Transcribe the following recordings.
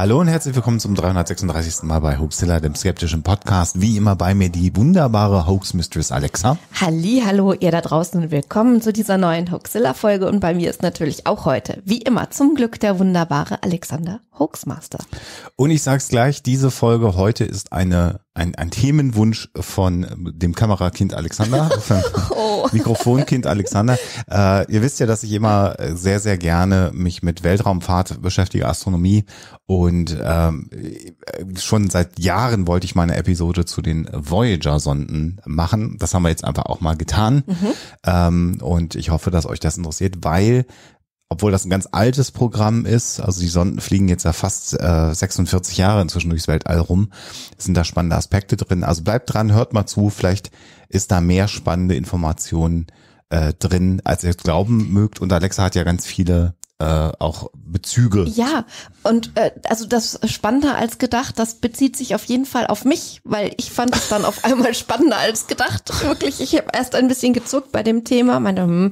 Hallo und herzlich willkommen zum 336. Mal bei Hoaxilla, dem skeptischen Podcast. Wie immer bei mir die wunderbare Hoax Mistress Alexa. Halli, hallo ihr da draußen und willkommen zu dieser neuen Hoaxilla Folge und bei mir ist natürlich auch heute wie immer zum Glück der wunderbare Alexander Hoaxmaster. Und ich sag's gleich, diese Folge heute ist eine ein, ein Themenwunsch von äh, dem Kamerakind Alexander, oh. Mikrofonkind Alexander. Äh, ihr wisst ja, dass ich immer äh, sehr, sehr gerne mich mit Weltraumfahrt beschäftige, Astronomie. Und ähm, äh, schon seit Jahren wollte ich meine Episode zu den Voyager-Sonden machen. Das haben wir jetzt einfach auch mal getan. Mhm. Ähm, und ich hoffe, dass euch das interessiert, weil obwohl das ein ganz altes Programm ist, also die Sonden fliegen jetzt ja fast äh, 46 Jahre inzwischen durchs Weltall rum, sind da spannende Aspekte drin. Also bleibt dran, hört mal zu, vielleicht ist da mehr spannende Informationen äh, drin, als ihr glauben mögt. Und Alexa hat ja ganz viele äh, auch Bezüge. Ja, und äh, also das spannender als gedacht, das bezieht sich auf jeden Fall auf mich, weil ich fand es dann auf einmal spannender als gedacht. Wirklich, ich habe erst ein bisschen gezuckt bei dem Thema. Meine, hm.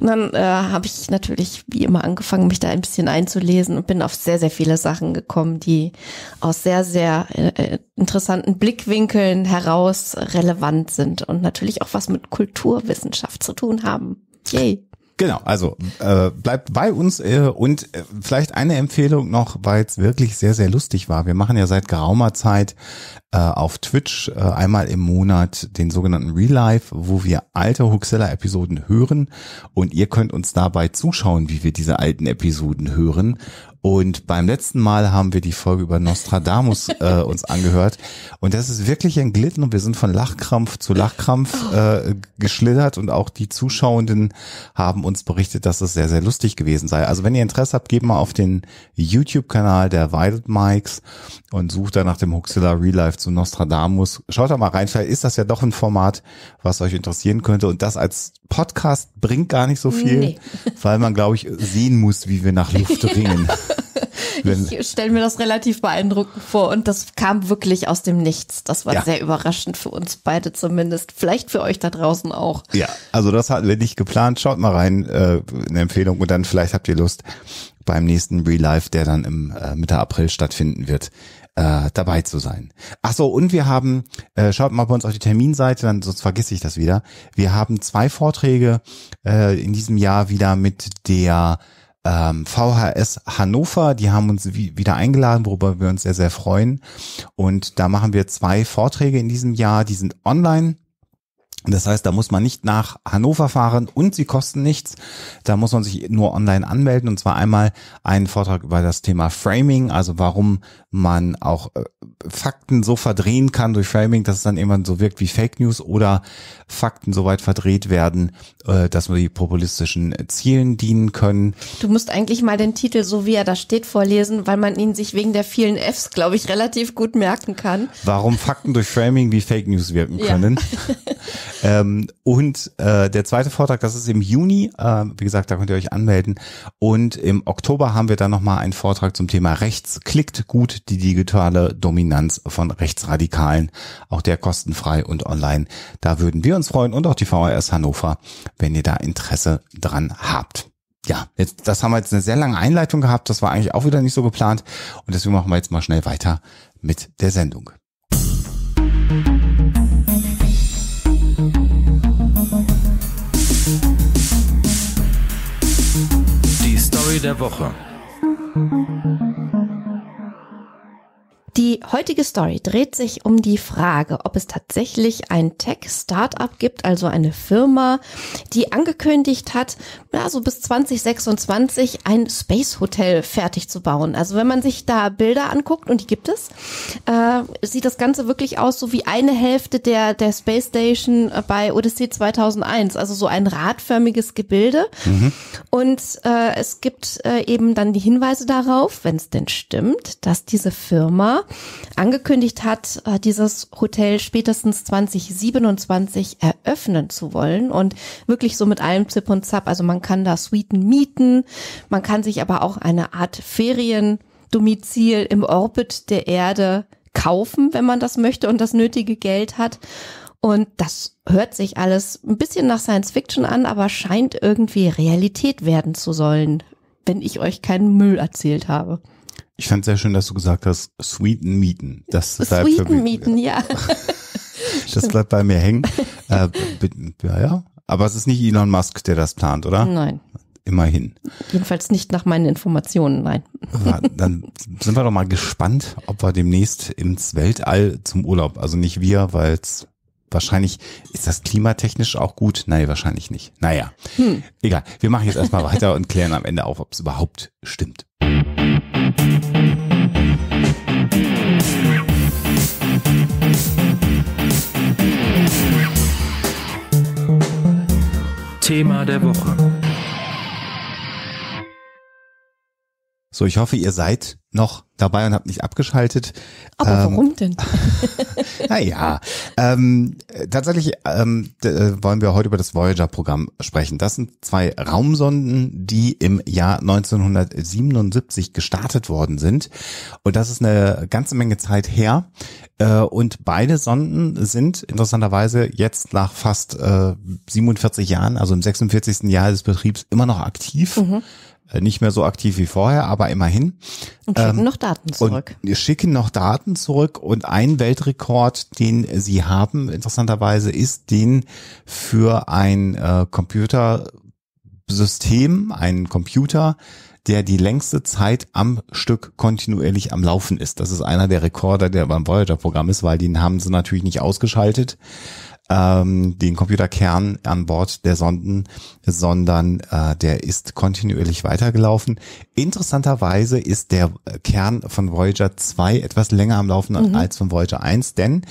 und dann äh, habe ich natürlich wie immer angefangen, mich da ein bisschen einzulesen und bin auf sehr, sehr viele Sachen gekommen, die aus sehr, sehr äh, äh interessanten Blickwinkeln heraus relevant sind und natürlich auch was mit Kulturwissenschaft zu tun haben. Yay. Genau, also äh, bleibt bei uns äh, und äh, vielleicht eine Empfehlung noch, weil es wirklich sehr, sehr lustig war. Wir machen ja seit geraumer Zeit äh, auf Twitch äh, einmal im Monat den sogenannten Real Life, wo wir alte Huxella-Episoden hören und ihr könnt uns dabei zuschauen, wie wir diese alten Episoden hören und beim letzten Mal haben wir die Folge über Nostradamus äh, uns angehört. Und das ist wirklich ein Glitten und wir sind von Lachkrampf zu Lachkrampf oh. äh, geschlittert und auch die Zuschauenden haben uns berichtet, dass es sehr, sehr lustig gewesen sei. Also wenn ihr Interesse habt, geht mal auf den YouTube-Kanal der Wild Mikes und sucht da nach dem Huxilla Real Life zu Nostradamus. Schaut da mal rein, vielleicht ist das ja doch ein Format, was euch interessieren könnte. Und das als Podcast bringt gar nicht so viel, nee. weil man, glaube ich, sehen muss, wie wir nach Luft ringen. ich stelle mir das relativ beeindruckend vor und das kam wirklich aus dem Nichts. Das war ja. sehr überraschend für uns beide zumindest, vielleicht für euch da draußen auch. Ja, also das hat wir nicht geplant. Schaut mal rein, äh, eine Empfehlung und dann vielleicht habt ihr Lust beim nächsten Relive, der dann im äh, Mitte April stattfinden wird, äh, dabei zu sein. Ach so, und wir haben, äh, schaut mal bei uns auf die Terminseite, dann sonst vergesse ich das wieder. Wir haben zwei Vorträge äh, in diesem Jahr wieder mit der ähm, VHS Hannover. Die haben uns wie, wieder eingeladen, worüber wir uns sehr, sehr freuen. Und da machen wir zwei Vorträge in diesem Jahr. Die sind online das heißt, da muss man nicht nach Hannover fahren und sie kosten nichts. Da muss man sich nur online anmelden und zwar einmal einen Vortrag über das Thema Framing, also warum man auch äh, Fakten so verdrehen kann durch Framing, dass es dann irgendwann so wirkt wie Fake News oder Fakten so weit verdreht werden, äh, dass wir die populistischen Zielen dienen können. Du musst eigentlich mal den Titel, so wie er da steht, vorlesen, weil man ihn sich wegen der vielen Fs, glaube ich, relativ gut merken kann. Warum Fakten durch Framing wie Fake News wirken können. Ja. Ähm, und äh, der zweite Vortrag, das ist im Juni. Äh, wie gesagt, da könnt ihr euch anmelden. Und im Oktober haben wir dann nochmal einen Vortrag zum Thema Rechts. Klickt gut die digitale Dominanz von Rechtsradikalen. Auch der kostenfrei und online. Da würden wir uns freuen und auch die VRS Hannover, wenn ihr da Interesse dran habt ja, jetzt, das haben wir jetzt eine sehr lange Einleitung gehabt. Das war eigentlich auch wieder nicht so geplant. Und deswegen machen wir jetzt mal schnell weiter mit der Sendung. Story der Woche. Die heutige Story dreht sich um die Frage, ob es tatsächlich ein Tech-Startup gibt, also eine Firma, die angekündigt hat, ja, so bis 2026 ein Space Hotel fertig zu bauen. Also wenn man sich da Bilder anguckt, und die gibt es, äh, sieht das Ganze wirklich aus so wie eine Hälfte der, der Space Station bei Odyssey 2001. Also so ein radförmiges Gebilde. Mhm. Und äh, es gibt äh, eben dann die Hinweise darauf, wenn es denn stimmt, dass diese Firma angekündigt hat, äh, dieses Hotel spätestens 2027 eröffnen zu wollen und wirklich so mit allem Zip und Zap. Also man kann da Suiten mieten, man kann sich aber auch eine Art Feriendomizil im Orbit der Erde kaufen, wenn man das möchte und das nötige Geld hat. Und das hört sich alles ein bisschen nach Science Fiction an, aber scheint irgendwie Realität werden zu sollen, wenn ich euch keinen Müll erzählt habe. Ich fand sehr schön, dass du gesagt hast, Sweeten mieten. Das bleibt halt Sweeten mieten, ja. das bleibt bei mir hängen. Äh, ja, ja, aber es ist nicht Elon Musk, der das plant, oder? Nein. Immerhin. Jedenfalls nicht nach meinen Informationen, nein. Dann sind wir doch mal gespannt, ob wir demnächst ins Weltall zum Urlaub, also nicht wir, weil es wahrscheinlich, ist das klimatechnisch auch gut? Nein, wahrscheinlich nicht. Naja, hm. egal. Wir machen jetzt erstmal weiter und klären am Ende auf, ob es überhaupt stimmt. Thema der Woche. So, ich hoffe, ihr seid noch dabei und habt nicht abgeschaltet. Aber ähm, warum denn? naja, ähm, tatsächlich ähm, äh, wollen wir heute über das Voyager-Programm sprechen. Das sind zwei Raumsonden, die im Jahr 1977 gestartet worden sind. Und das ist eine ganze Menge Zeit her. Äh, und beide Sonden sind interessanterweise jetzt nach fast äh, 47 Jahren, also im 46. Jahr des Betriebs, immer noch aktiv. Mhm. Äh, nicht mehr so aktiv wie vorher, aber immerhin. Und schicken ähm, noch Daten zurück. Und schicken noch Daten zurück und ein Weltrekord, den sie haben, interessanterweise, ist den für ein äh, Computersystem, einen Computer, der die längste Zeit am Stück kontinuierlich am Laufen ist. Das ist einer der Rekorder, der beim Voyager-Programm ist, weil den haben sie natürlich nicht ausgeschaltet ähm, den Computerkern an Bord der Sonden, sondern äh, der ist kontinuierlich weitergelaufen. Interessanterweise ist der Kern von Voyager 2 etwas länger am Laufen mhm. als von Voyager 1, denn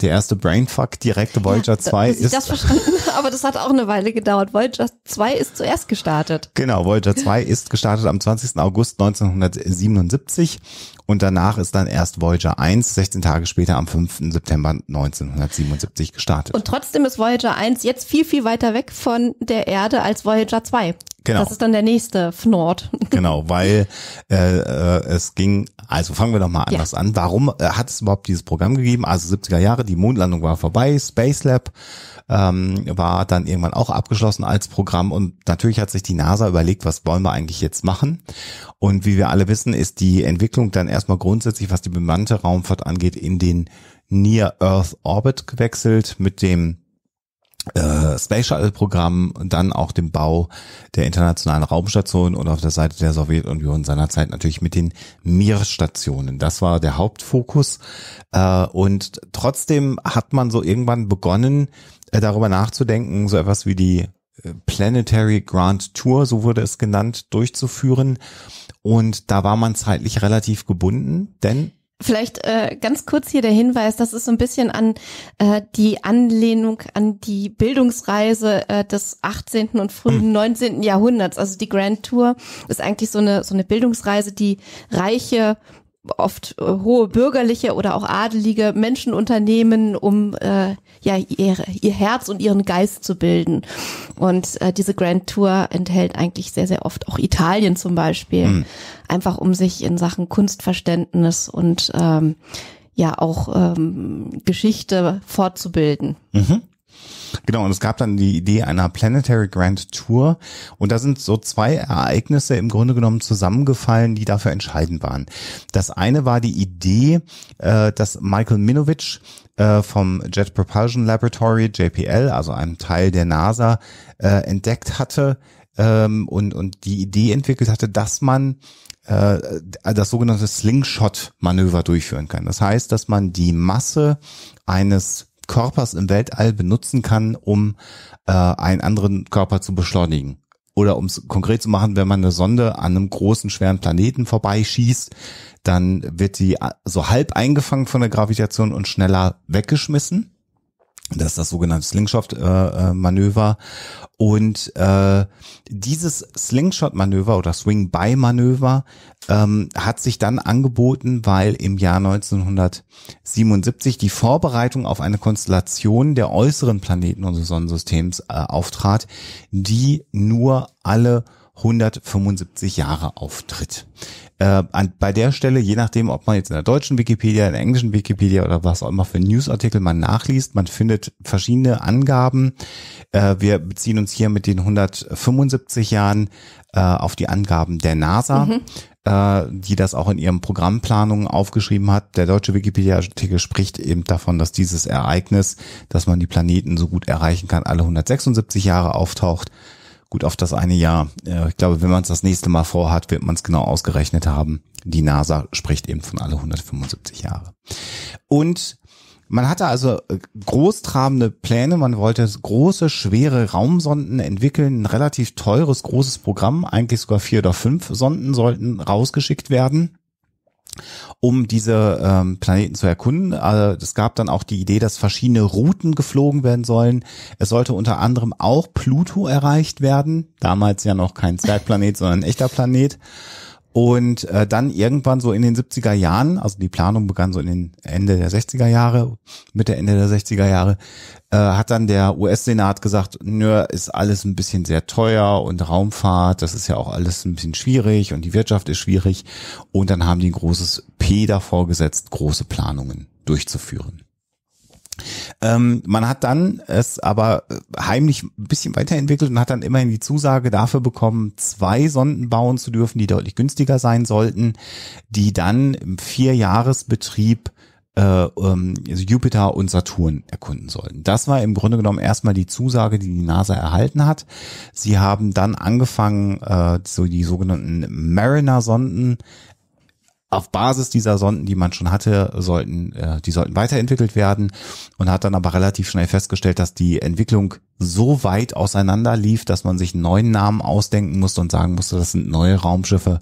der erste Brainfuck direkt Voyager ja, 2 ist. Ich das verstanden, aber das hat auch eine Weile gedauert. Voyager 2 ist zuerst gestartet. Genau, Voyager 2 ist gestartet am 20. August 1977 und danach ist dann erst Voyager 1 16 Tage später am 5. September 1977 gestartet. Und trotzdem ist Voyager 1 jetzt viel viel weiter weg von der Erde als Voyager 2. Genau. Das ist dann der nächste Fnord. Genau, weil äh, äh, es ging, also fangen wir doch mal anders ja. an. Warum äh, hat es überhaupt dieses Programm gegeben? Also 70er Jahre, die Mondlandung war vorbei, Space Lab ähm, war dann irgendwann auch abgeschlossen als Programm und natürlich hat sich die NASA überlegt, was wollen wir eigentlich jetzt machen? Und wie wir alle wissen, ist die Entwicklung dann erstmal grundsätzlich, was die bemannte Raumfahrt angeht, in den Near Earth Orbit gewechselt mit dem äh, Space Shuttle Programm, dann auch dem Bau der internationalen Raumstation und auf der Seite der Sowjetunion seinerzeit natürlich mit den Mir-Stationen. Das war der Hauptfokus. Äh, und trotzdem hat man so irgendwann begonnen, äh, darüber nachzudenken, so etwas wie die äh, Planetary Grand Tour, so wurde es genannt, durchzuführen. Und da war man zeitlich relativ gebunden, denn Vielleicht äh, ganz kurz hier der Hinweis, das ist so ein bisschen an äh, die Anlehnung an die Bildungsreise äh, des 18. und frühen 19. Hm. Jahrhunderts. Also die Grand Tour ist eigentlich so eine so eine Bildungsreise, die reiche oft äh, hohe bürgerliche oder auch adelige Menschen unternehmen, um äh, ja ihre, ihr Herz und ihren Geist zu bilden. Und äh, diese Grand Tour enthält eigentlich sehr, sehr oft auch Italien zum Beispiel, mhm. einfach um sich in Sachen Kunstverständnis und ähm, ja auch ähm, Geschichte fortzubilden. Mhm. Genau, und es gab dann die Idee einer Planetary Grand Tour und da sind so zwei Ereignisse im Grunde genommen zusammengefallen, die dafür entscheidend waren. Das eine war die Idee, äh, dass Michael Minovich äh, vom Jet Propulsion Laboratory, JPL, also einem Teil der NASA, äh, entdeckt hatte ähm, und, und die Idee entwickelt hatte, dass man das sogenannte Slingshot-Manöver durchführen kann. Das heißt, dass man die Masse eines Körpers im Weltall benutzen kann, um äh, einen anderen Körper zu beschleunigen. Oder um es konkret zu machen, wenn man eine Sonde an einem großen, schweren Planeten vorbeischießt, dann wird die äh, so halb eingefangen von der Gravitation und schneller weggeschmissen. Das ist das sogenannte Slingshot-Manöver. Äh, äh, und äh, dieses Slingshot-Manöver oder Swing-By-Manöver ähm, hat sich dann angeboten, weil im Jahr 1977 die Vorbereitung auf eine Konstellation der äußeren Planeten unseres Sonnensystems äh, auftrat, die nur alle 175 Jahre auftritt äh, an, bei der Stelle, je nachdem, ob man jetzt in der deutschen Wikipedia, in der englischen Wikipedia oder was auch immer für Newsartikel man nachliest, man findet verschiedene Angaben. Äh, wir beziehen uns hier mit den 175 Jahren äh, auf die Angaben der NASA. Mhm. Äh, die das auch in ihren Programmplanungen aufgeschrieben hat. Der deutsche Wikipedia-Artikel spricht eben davon, dass dieses Ereignis, dass man die Planeten so gut erreichen kann, alle 176 Jahre auftaucht gut auf das eine Jahr. Äh, ich glaube, wenn man es das nächste Mal vorhat, wird man es genau ausgerechnet haben. Die NASA spricht eben von alle 175 Jahre. Und man hatte also äh, großtrabende Pläne. Man wollte große, schwere Raumsonden entwickeln. Ein relativ teures, großes Programm. Eigentlich sogar vier oder fünf Sonden sollten rausgeschickt werden um diese ähm, Planeten zu erkunden. Also es gab dann auch die Idee, dass verschiedene Routen geflogen werden sollen. Es sollte unter anderem auch Pluto erreicht werden. Damals ja noch kein Zwergplanet, sondern ein echter Planet. Und äh, dann irgendwann so in den 70er Jahren, also die Planung begann so in den Ende der 60er Jahre, Mitte Ende der 60er Jahre, äh, hat dann der US-Senat gesagt, nö, ist alles ein bisschen sehr teuer und Raumfahrt, das ist ja auch alles ein bisschen schwierig und die Wirtschaft ist schwierig. Und dann haben die ein großes P davor gesetzt, große Planungen durchzuführen. Ähm, man hat dann es aber äh, heimlich ein bisschen weiterentwickelt und hat dann immerhin die Zusage dafür bekommen, zwei Sonden bauen zu dürfen, die deutlich günstiger sein sollten, die dann im Vierjahresbetrieb äh, ähm, also Jupiter und Saturn erkunden sollen. Das war im Grunde genommen erstmal die Zusage, die die NASA erhalten hat. Sie haben dann angefangen, äh, so die sogenannten Mariner-Sonden auf Basis dieser Sonden, die man schon hatte, sollten äh, die sollten weiterentwickelt werden und hat dann aber relativ schnell festgestellt, dass die Entwicklung so weit auseinander lief, dass man sich einen neuen Namen ausdenken musste und sagen musste, das sind neue Raumschiffe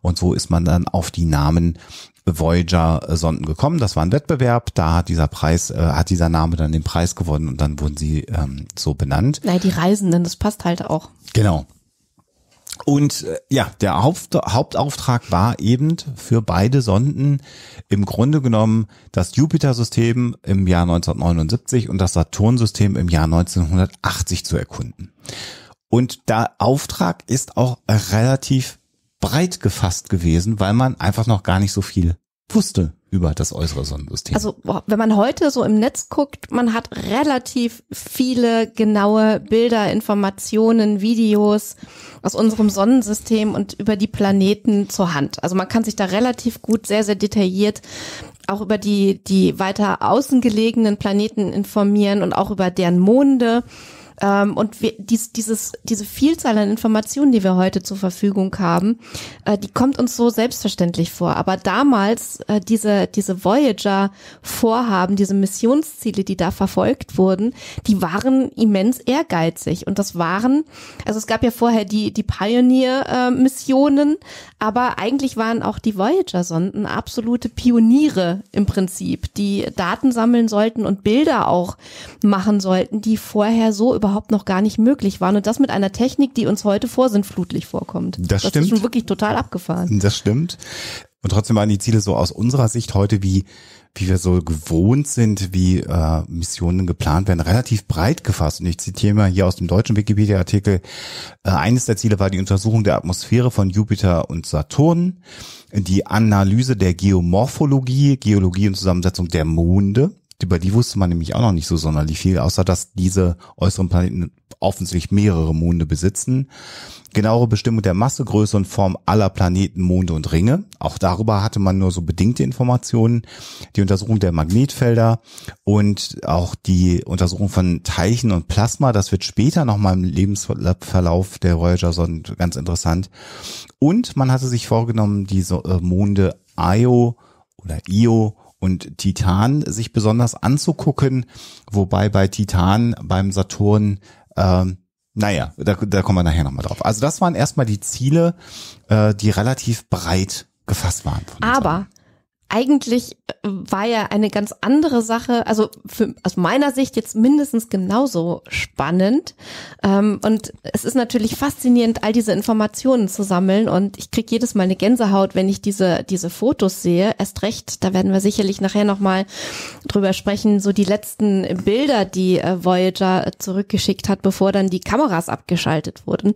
und so ist man dann auf die Namen Voyager-Sonden gekommen. Das war ein Wettbewerb. Da hat dieser Preis, äh, hat dieser Name dann den Preis gewonnen und dann wurden sie ähm, so benannt. Nein, die Reisenden, das passt halt auch. Genau. Und äh, ja, der Haupt Hauptauftrag war eben für beide Sonden im Grunde genommen das Jupiter-System im Jahr 1979 und das Saturn-System im Jahr 1980 zu erkunden. Und der Auftrag ist auch relativ breit gefasst gewesen, weil man einfach noch gar nicht so viel wusste über das äußere Sonnensystem. Also wenn man heute so im Netz guckt, man hat relativ viele genaue Bilder, Informationen, Videos aus unserem Sonnensystem und über die Planeten zur Hand. Also man kann sich da relativ gut, sehr, sehr detailliert auch über die, die weiter außen gelegenen Planeten informieren und auch über deren Monde ähm, und wir, dies, dieses, diese Vielzahl an Informationen, die wir heute zur Verfügung haben, äh, die kommt uns so selbstverständlich vor. Aber damals äh, diese, diese Voyager-Vorhaben, diese Missionsziele, die da verfolgt wurden, die waren immens ehrgeizig. Und das waren, also es gab ja vorher die, die Pioneer-Missionen, aber eigentlich waren auch die Voyager-Sonden absolute Pioniere im Prinzip, die Daten sammeln sollten und Bilder auch machen sollten, die vorher so über überhaupt noch gar nicht möglich waren. Und das mit einer Technik, die uns heute vorsinnflutlich vorkommt. Das, das stimmt. ist schon wirklich total abgefahren. Das stimmt. Und trotzdem waren die Ziele so aus unserer Sicht heute, wie, wie wir so gewohnt sind, wie äh, Missionen geplant werden, relativ breit gefasst. Und ich zitiere mal hier aus dem deutschen Wikipedia-Artikel. Äh, eines der Ziele war die Untersuchung der Atmosphäre von Jupiter und Saturn, die Analyse der Geomorphologie, Geologie und Zusammensetzung der Monde, über die wusste man nämlich auch noch nicht so sonderlich viel, außer dass diese äußeren Planeten offensichtlich mehrere Monde besitzen. Genauere Bestimmung der Masse, Größe und Form aller Planeten, Monde und Ringe. Auch darüber hatte man nur so bedingte Informationen. Die Untersuchung der Magnetfelder und auch die Untersuchung von Teilchen und Plasma. Das wird später nochmal im Lebensverlauf der Voyager Sonden ganz interessant. Und man hatte sich vorgenommen, diese äh, Monde Io oder Io und Titan sich besonders anzugucken, wobei bei Titan beim Saturn ähm, naja, da, da kommen wir nachher nochmal drauf. Also das waren erstmal die Ziele, äh, die relativ breit gefasst waren. Aber eigentlich äh, war ja eine ganz andere Sache, also für, aus meiner Sicht jetzt mindestens genauso spannend. Ähm, und es ist natürlich faszinierend, all diese Informationen zu sammeln. Und ich krieg jedes Mal eine Gänsehaut, wenn ich diese, diese Fotos sehe. Erst recht, da werden wir sicherlich nachher nochmal drüber sprechen, so die letzten Bilder, die äh, Voyager zurückgeschickt hat, bevor dann die Kameras abgeschaltet wurden.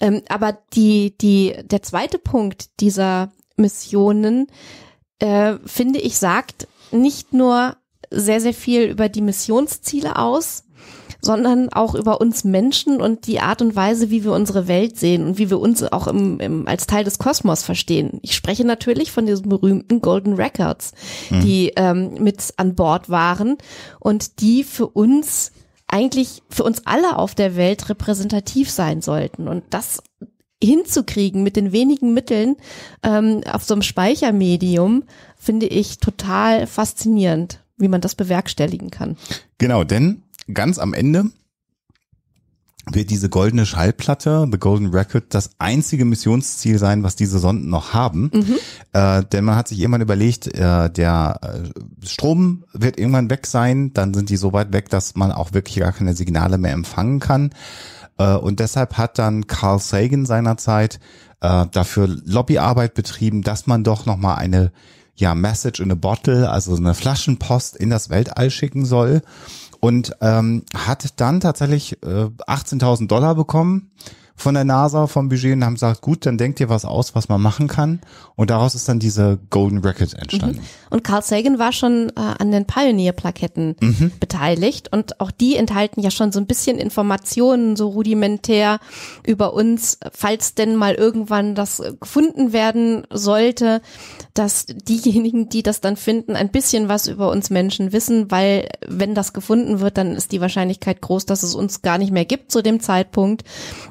Ähm, aber die, die, der zweite Punkt dieser Missionen, äh, finde ich, sagt nicht nur sehr, sehr viel über die Missionsziele aus, sondern auch über uns Menschen und die Art und Weise, wie wir unsere Welt sehen und wie wir uns auch im, im, als Teil des Kosmos verstehen. Ich spreche natürlich von diesen berühmten Golden Records, mhm. die ähm, mit an Bord waren und die für uns eigentlich für uns alle auf der Welt repräsentativ sein sollten. Und das hinzukriegen mit den wenigen Mitteln ähm, auf so einem Speichermedium, finde ich total faszinierend, wie man das bewerkstelligen kann. Genau, denn ganz am Ende wird diese goldene Schallplatte, The Golden Record, das einzige Missionsziel sein, was diese Sonden noch haben. Mhm. Äh, denn man hat sich irgendwann überlegt, äh, der äh, Strom wird irgendwann weg sein, dann sind die so weit weg, dass man auch wirklich gar keine Signale mehr empfangen kann. Äh, und deshalb hat dann Carl Sagan seinerzeit äh, dafür Lobbyarbeit betrieben, dass man doch nochmal eine ja, Message in a Bottle, also eine Flaschenpost in das Weltall schicken soll. Und ähm, hat dann tatsächlich äh, 18.000 Dollar bekommen von der NASA, vom Budget und haben gesagt, gut, dann denkt ihr was aus, was man machen kann. Und daraus ist dann diese Golden Record entstanden. Mhm. Und Carl Sagan war schon äh, an den Pioneer-Plaketten mhm. beteiligt und auch die enthalten ja schon so ein bisschen Informationen, so rudimentär über uns, falls denn mal irgendwann das äh, gefunden werden sollte, dass diejenigen, die das dann finden, ein bisschen was über uns Menschen wissen, weil wenn das gefunden wird, dann ist die Wahrscheinlichkeit groß, dass es uns gar nicht mehr gibt zu dem Zeitpunkt.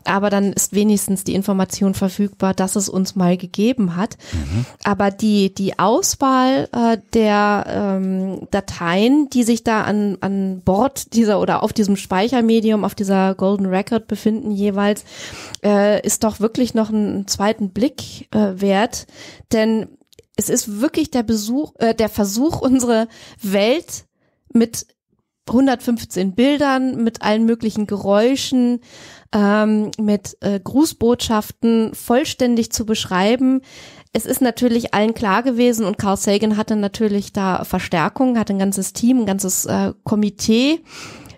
Aber dann ist wenigstens die Information verfügbar, dass es uns mal gegeben hat. Mhm. Aber die, die Auswahl äh, der ähm, Dateien, die sich da an, an Bord dieser oder auf diesem Speichermedium, auf dieser Golden Record befinden jeweils, äh, ist doch wirklich noch einen zweiten Blick äh, wert. Denn es ist wirklich der Besuch, äh, der Versuch, unsere Welt mit 115 Bildern, mit allen möglichen Geräuschen, ähm, mit äh, Grußbotschaften vollständig zu beschreiben. Es ist natürlich allen klar gewesen und Carl Sagan hatte natürlich da Verstärkung, hatte ein ganzes Team, ein ganzes äh, Komitee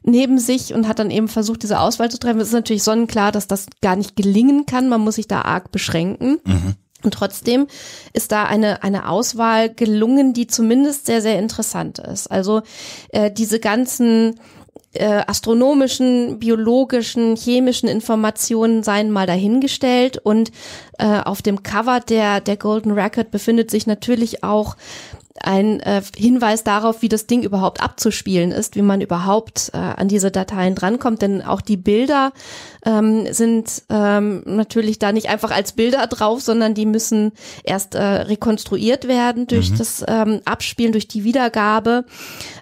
neben sich und hat dann eben versucht, diese Auswahl zu treffen. Es ist natürlich sonnenklar, dass das gar nicht gelingen kann. Man muss sich da arg beschränken. Mhm. Und trotzdem ist da eine, eine Auswahl gelungen, die zumindest sehr, sehr interessant ist. Also äh, diese ganzen äh, astronomischen, biologischen, chemischen Informationen seien mal dahingestellt. Und äh, auf dem Cover der, der Golden Record befindet sich natürlich auch ein äh, Hinweis darauf, wie das Ding überhaupt abzuspielen ist, wie man überhaupt äh, an diese Dateien drankommt. Denn auch die Bilder ähm, sind ähm, natürlich da nicht einfach als Bilder drauf, sondern die müssen erst äh, rekonstruiert werden durch mhm. das ähm, Abspielen, durch die Wiedergabe.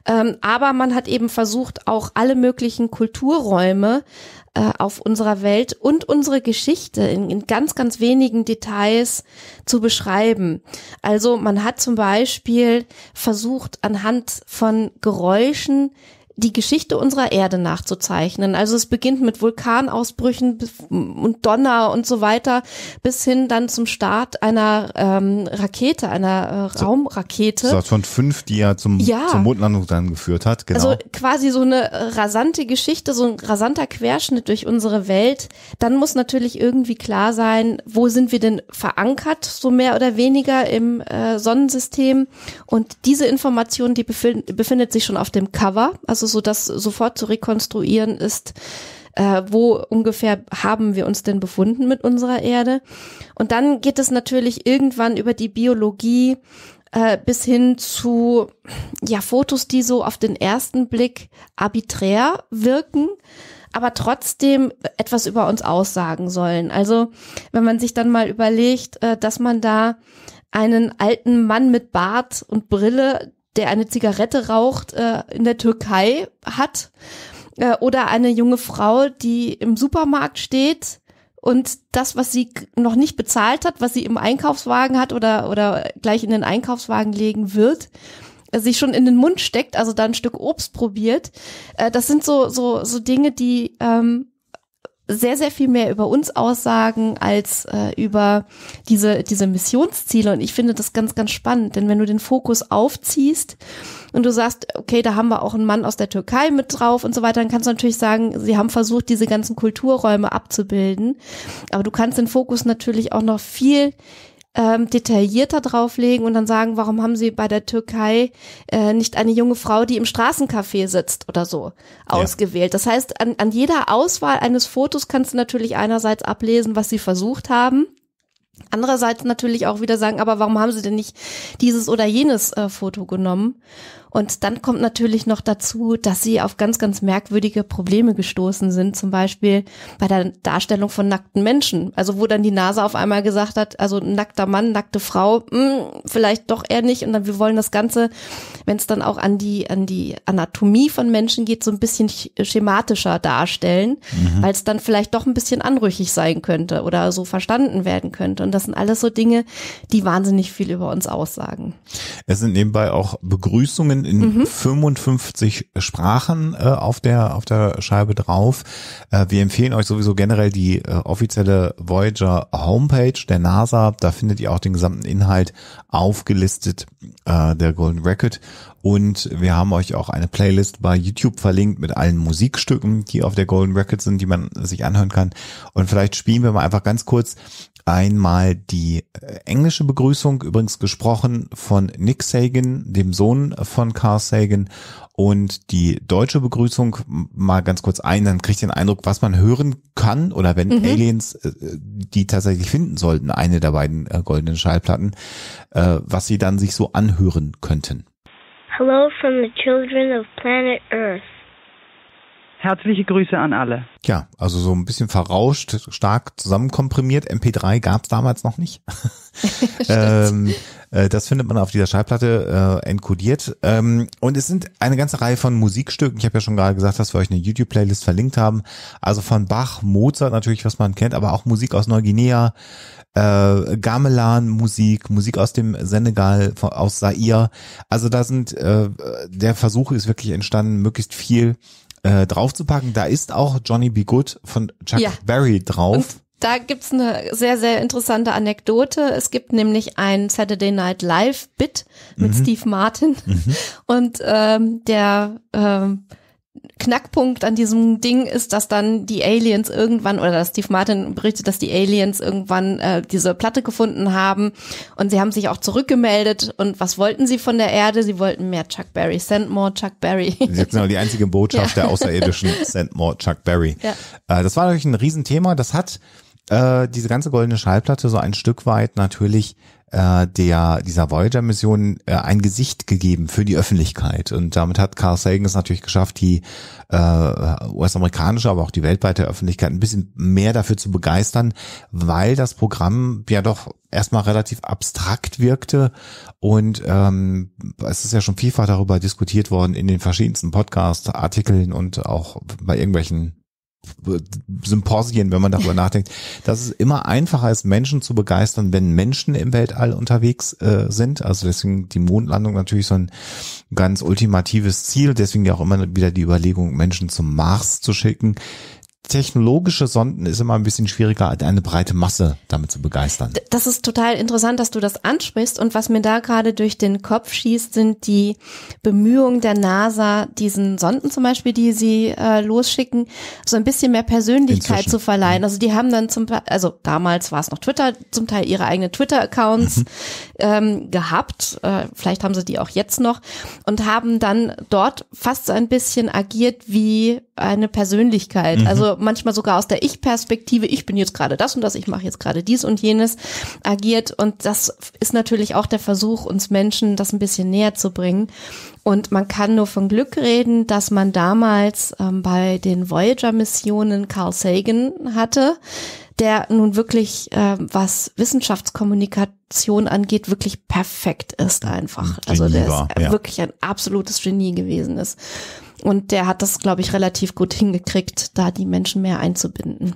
Ähm, aber man hat eben versucht, auch alle möglichen Kulturräume äh, auf unserer Welt und unsere Geschichte in, in ganz, ganz wenigen Details zu beschreiben. Also man hat zum Beispiel versucht, anhand von Geräuschen die Geschichte unserer Erde nachzuzeichnen. Also es beginnt mit Vulkanausbrüchen und Donner und so weiter bis hin dann zum Start einer ähm, Rakete, einer äh, Raumrakete. So, von fünf, die ja zum ja. zur Mondlandung dann geführt hat. Genau. Also quasi so eine rasante Geschichte, so ein rasanter Querschnitt durch unsere Welt. Dann muss natürlich irgendwie klar sein, wo sind wir denn verankert, so mehr oder weniger im äh, Sonnensystem. Und diese Information, die befind befindet sich schon auf dem Cover. Also so das sofort zu rekonstruieren ist, äh, wo ungefähr haben wir uns denn befunden mit unserer Erde. Und dann geht es natürlich irgendwann über die Biologie äh, bis hin zu ja Fotos, die so auf den ersten Blick arbiträr wirken, aber trotzdem etwas über uns aussagen sollen. Also wenn man sich dann mal überlegt, äh, dass man da einen alten Mann mit Bart und Brille der eine Zigarette raucht, äh, in der Türkei hat. Äh, oder eine junge Frau, die im Supermarkt steht und das, was sie noch nicht bezahlt hat, was sie im Einkaufswagen hat oder, oder gleich in den Einkaufswagen legen wird, äh, sich schon in den Mund steckt, also da ein Stück Obst probiert. äh, das sind so, so, so Dinge, die ähm, sehr, sehr viel mehr über uns aussagen als äh, über diese, diese Missionsziele. Und ich finde das ganz, ganz spannend, denn wenn du den Fokus aufziehst und du sagst, okay, da haben wir auch einen Mann aus der Türkei mit drauf und so weiter, dann kannst du natürlich sagen, sie haben versucht, diese ganzen Kulturräume abzubilden. Aber du kannst den Fokus natürlich auch noch viel ähm, detaillierter drauflegen und dann sagen, warum haben sie bei der Türkei äh, nicht eine junge Frau, die im Straßencafé sitzt oder so, ausgewählt. Ja. Das heißt, an, an jeder Auswahl eines Fotos kannst du natürlich einerseits ablesen, was sie versucht haben. Andererseits natürlich auch wieder sagen, aber warum haben sie denn nicht dieses oder jenes äh, Foto genommen? Und dann kommt natürlich noch dazu, dass sie auf ganz, ganz merkwürdige Probleme gestoßen sind, zum Beispiel bei der Darstellung von nackten Menschen. Also wo dann die NASA auf einmal gesagt hat, also nackter Mann, nackte Frau, mh, hm, vielleicht doch eher nicht. Und dann wir wollen das Ganze, wenn es dann auch an die, an die Anatomie von Menschen geht, so ein bisschen schematischer darstellen, mhm. weil es dann vielleicht doch ein bisschen anrüchig sein könnte oder so verstanden werden könnte. Und das sind alles so Dinge, die wahnsinnig viel über uns aussagen. Es sind nebenbei auch Begrüßungen in mhm. 55 Sprachen äh, auf der auf der Scheibe drauf. Äh, wir empfehlen euch sowieso generell die äh, offizielle Voyager Homepage der NASA. Da findet ihr auch den gesamten Inhalt aufgelistet äh, der Golden Record und wir haben euch auch eine Playlist bei YouTube verlinkt mit allen Musikstücken, die auf der Golden Record sind, die man sich anhören kann. Und vielleicht spielen wir mal einfach ganz kurz einmal die äh, englische Begrüßung, übrigens gesprochen von Nick Sagan, dem Sohn von Carl Sagan, und die deutsche Begrüßung mal ganz kurz ein, dann kriegt ihr den Eindruck, was man hören kann oder wenn mhm. Aliens äh, die tatsächlich finden sollten, eine der beiden äh, goldenen Schallplatten, was sie dann sich so anhören könnten. Hello from the children of planet Earth. Herzliche Grüße an alle. Ja, also so ein bisschen verrauscht, stark zusammenkomprimiert. MP3 gab es damals noch nicht. ähm, äh, das findet man auf dieser Schallplatte äh, encodiert. Ähm, und es sind eine ganze Reihe von Musikstücken. Ich habe ja schon gerade gesagt, dass wir euch eine YouTube-Playlist verlinkt haben. Also von Bach, Mozart natürlich, was man kennt, aber auch Musik aus Neuguinea, äh, Gamelan-Musik, Musik aus dem Senegal, von, aus Zaire. Also da sind, äh, der Versuch ist wirklich entstanden, möglichst viel äh, draufzupacken. Da ist auch Johnny B. Good von Chuck ja. Berry drauf. Und da gibt's eine sehr, sehr interessante Anekdote. Es gibt nämlich ein Saturday Night Live-Bit mit mhm. Steve Martin. Mhm. Und ähm, der ähm, Knackpunkt an diesem Ding ist, dass dann die Aliens irgendwann, oder dass Steve Martin berichtet, dass die Aliens irgendwann äh, diese Platte gefunden haben und sie haben sich auch zurückgemeldet und was wollten sie von der Erde? Sie wollten mehr Chuck Berry, send more Chuck Berry. Sie ist genau die einzige Botschaft ja. der Außerirdischen, send more Chuck Berry. Ja. Äh, das war natürlich ein Riesenthema, das hat äh, diese ganze goldene Schallplatte so ein Stück weit natürlich äh, der dieser Voyager-Mission äh, ein Gesicht gegeben für die Öffentlichkeit. Und damit hat Carl Sagan es natürlich geschafft, die äh, US-amerikanische, aber auch die weltweite Öffentlichkeit ein bisschen mehr dafür zu begeistern, weil das Programm ja doch erstmal relativ abstrakt wirkte. Und ähm, es ist ja schon vielfach darüber diskutiert worden in den verschiedensten Podcast-Artikeln und auch bei irgendwelchen Symposien, wenn man darüber nachdenkt, dass es immer einfacher ist, Menschen zu begeistern, wenn Menschen im Weltall unterwegs äh, sind. Also deswegen die Mondlandung natürlich so ein ganz ultimatives Ziel. Deswegen ja auch immer wieder die Überlegung, Menschen zum Mars zu schicken technologische Sonden ist immer ein bisschen schwieriger, eine breite Masse damit zu begeistern. Das ist total interessant, dass du das ansprichst. Und was mir da gerade durch den Kopf schießt, sind die Bemühungen der NASA, diesen Sonden zum Beispiel, die sie äh, losschicken, so ein bisschen mehr Persönlichkeit Inzwischen. zu verleihen. Mhm. Also die haben dann zum, also damals war es noch Twitter, zum Teil ihre eigenen Twitter-Accounts mhm. ähm, gehabt. Äh, vielleicht haben sie die auch jetzt noch und haben dann dort fast so ein bisschen agiert wie eine Persönlichkeit. Mhm. Also manchmal sogar aus der Ich-Perspektive, ich bin jetzt gerade das und das, ich mache jetzt gerade dies und jenes, agiert. Und das ist natürlich auch der Versuch, uns Menschen das ein bisschen näher zu bringen. Und man kann nur von Glück reden, dass man damals ähm, bei den Voyager-Missionen Carl Sagan hatte, der nun wirklich, äh, was Wissenschaftskommunikation angeht, wirklich perfekt ist einfach. Genie also der war, ist ja. wirklich ein absolutes Genie gewesen ist. Und der hat das, glaube ich, relativ gut hingekriegt, da die Menschen mehr einzubinden.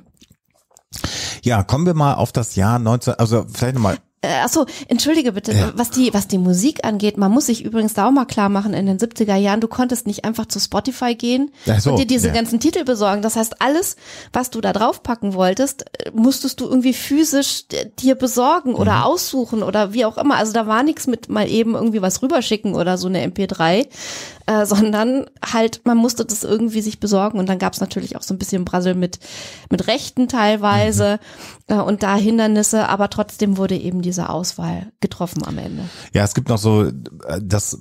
Ja, kommen wir mal auf das Jahr 19, also vielleicht nochmal äh, achso, entschuldige bitte, ja. was die, was die Musik angeht, man muss sich übrigens da auch mal klar machen, in den 70er Jahren, du konntest nicht einfach zu Spotify gehen so, und dir diese ja. ganzen Titel besorgen. Das heißt, alles, was du da draufpacken wolltest, äh, musstest du irgendwie physisch äh, dir besorgen oder mhm. aussuchen oder wie auch immer. Also da war nichts mit mal eben irgendwie was rüberschicken oder so eine MP3, äh, sondern halt, man musste das irgendwie sich besorgen und dann gab es natürlich auch so ein bisschen Brassel mit, mit Rechten teilweise mhm. äh, und da Hindernisse, aber trotzdem wurde eben die dieser Auswahl getroffen am Ende. Ja, es gibt noch so, äh, das,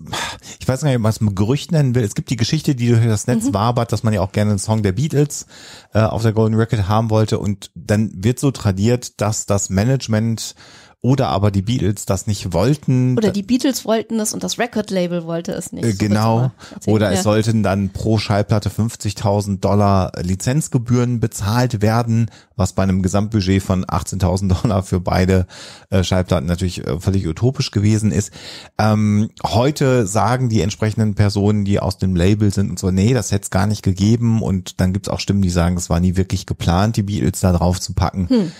ich weiß gar nicht, ob man es Gerücht nennen will. Es gibt die Geschichte, die durch das Netz mhm. wabert, dass man ja auch gerne einen Song der Beatles äh, auf der Golden Record haben wollte. Und dann wird so tradiert, dass das Management oder aber die Beatles das nicht wollten. Oder die Beatles wollten es und das Record-Label wollte es nicht. Äh, genau. So oder es sollten dann pro Schallplatte 50.000 Dollar Lizenzgebühren bezahlt werden, was bei einem Gesamtbudget von 18.000 Dollar für beide äh, Schallplatten natürlich äh, völlig utopisch gewesen ist. Ähm, heute sagen die entsprechenden Personen, die aus dem Label sind und so, nee, das hätte es gar nicht gegeben. Und dann gibt es auch Stimmen, die sagen, es war nie wirklich geplant, die Beatles da drauf zu packen. Hm.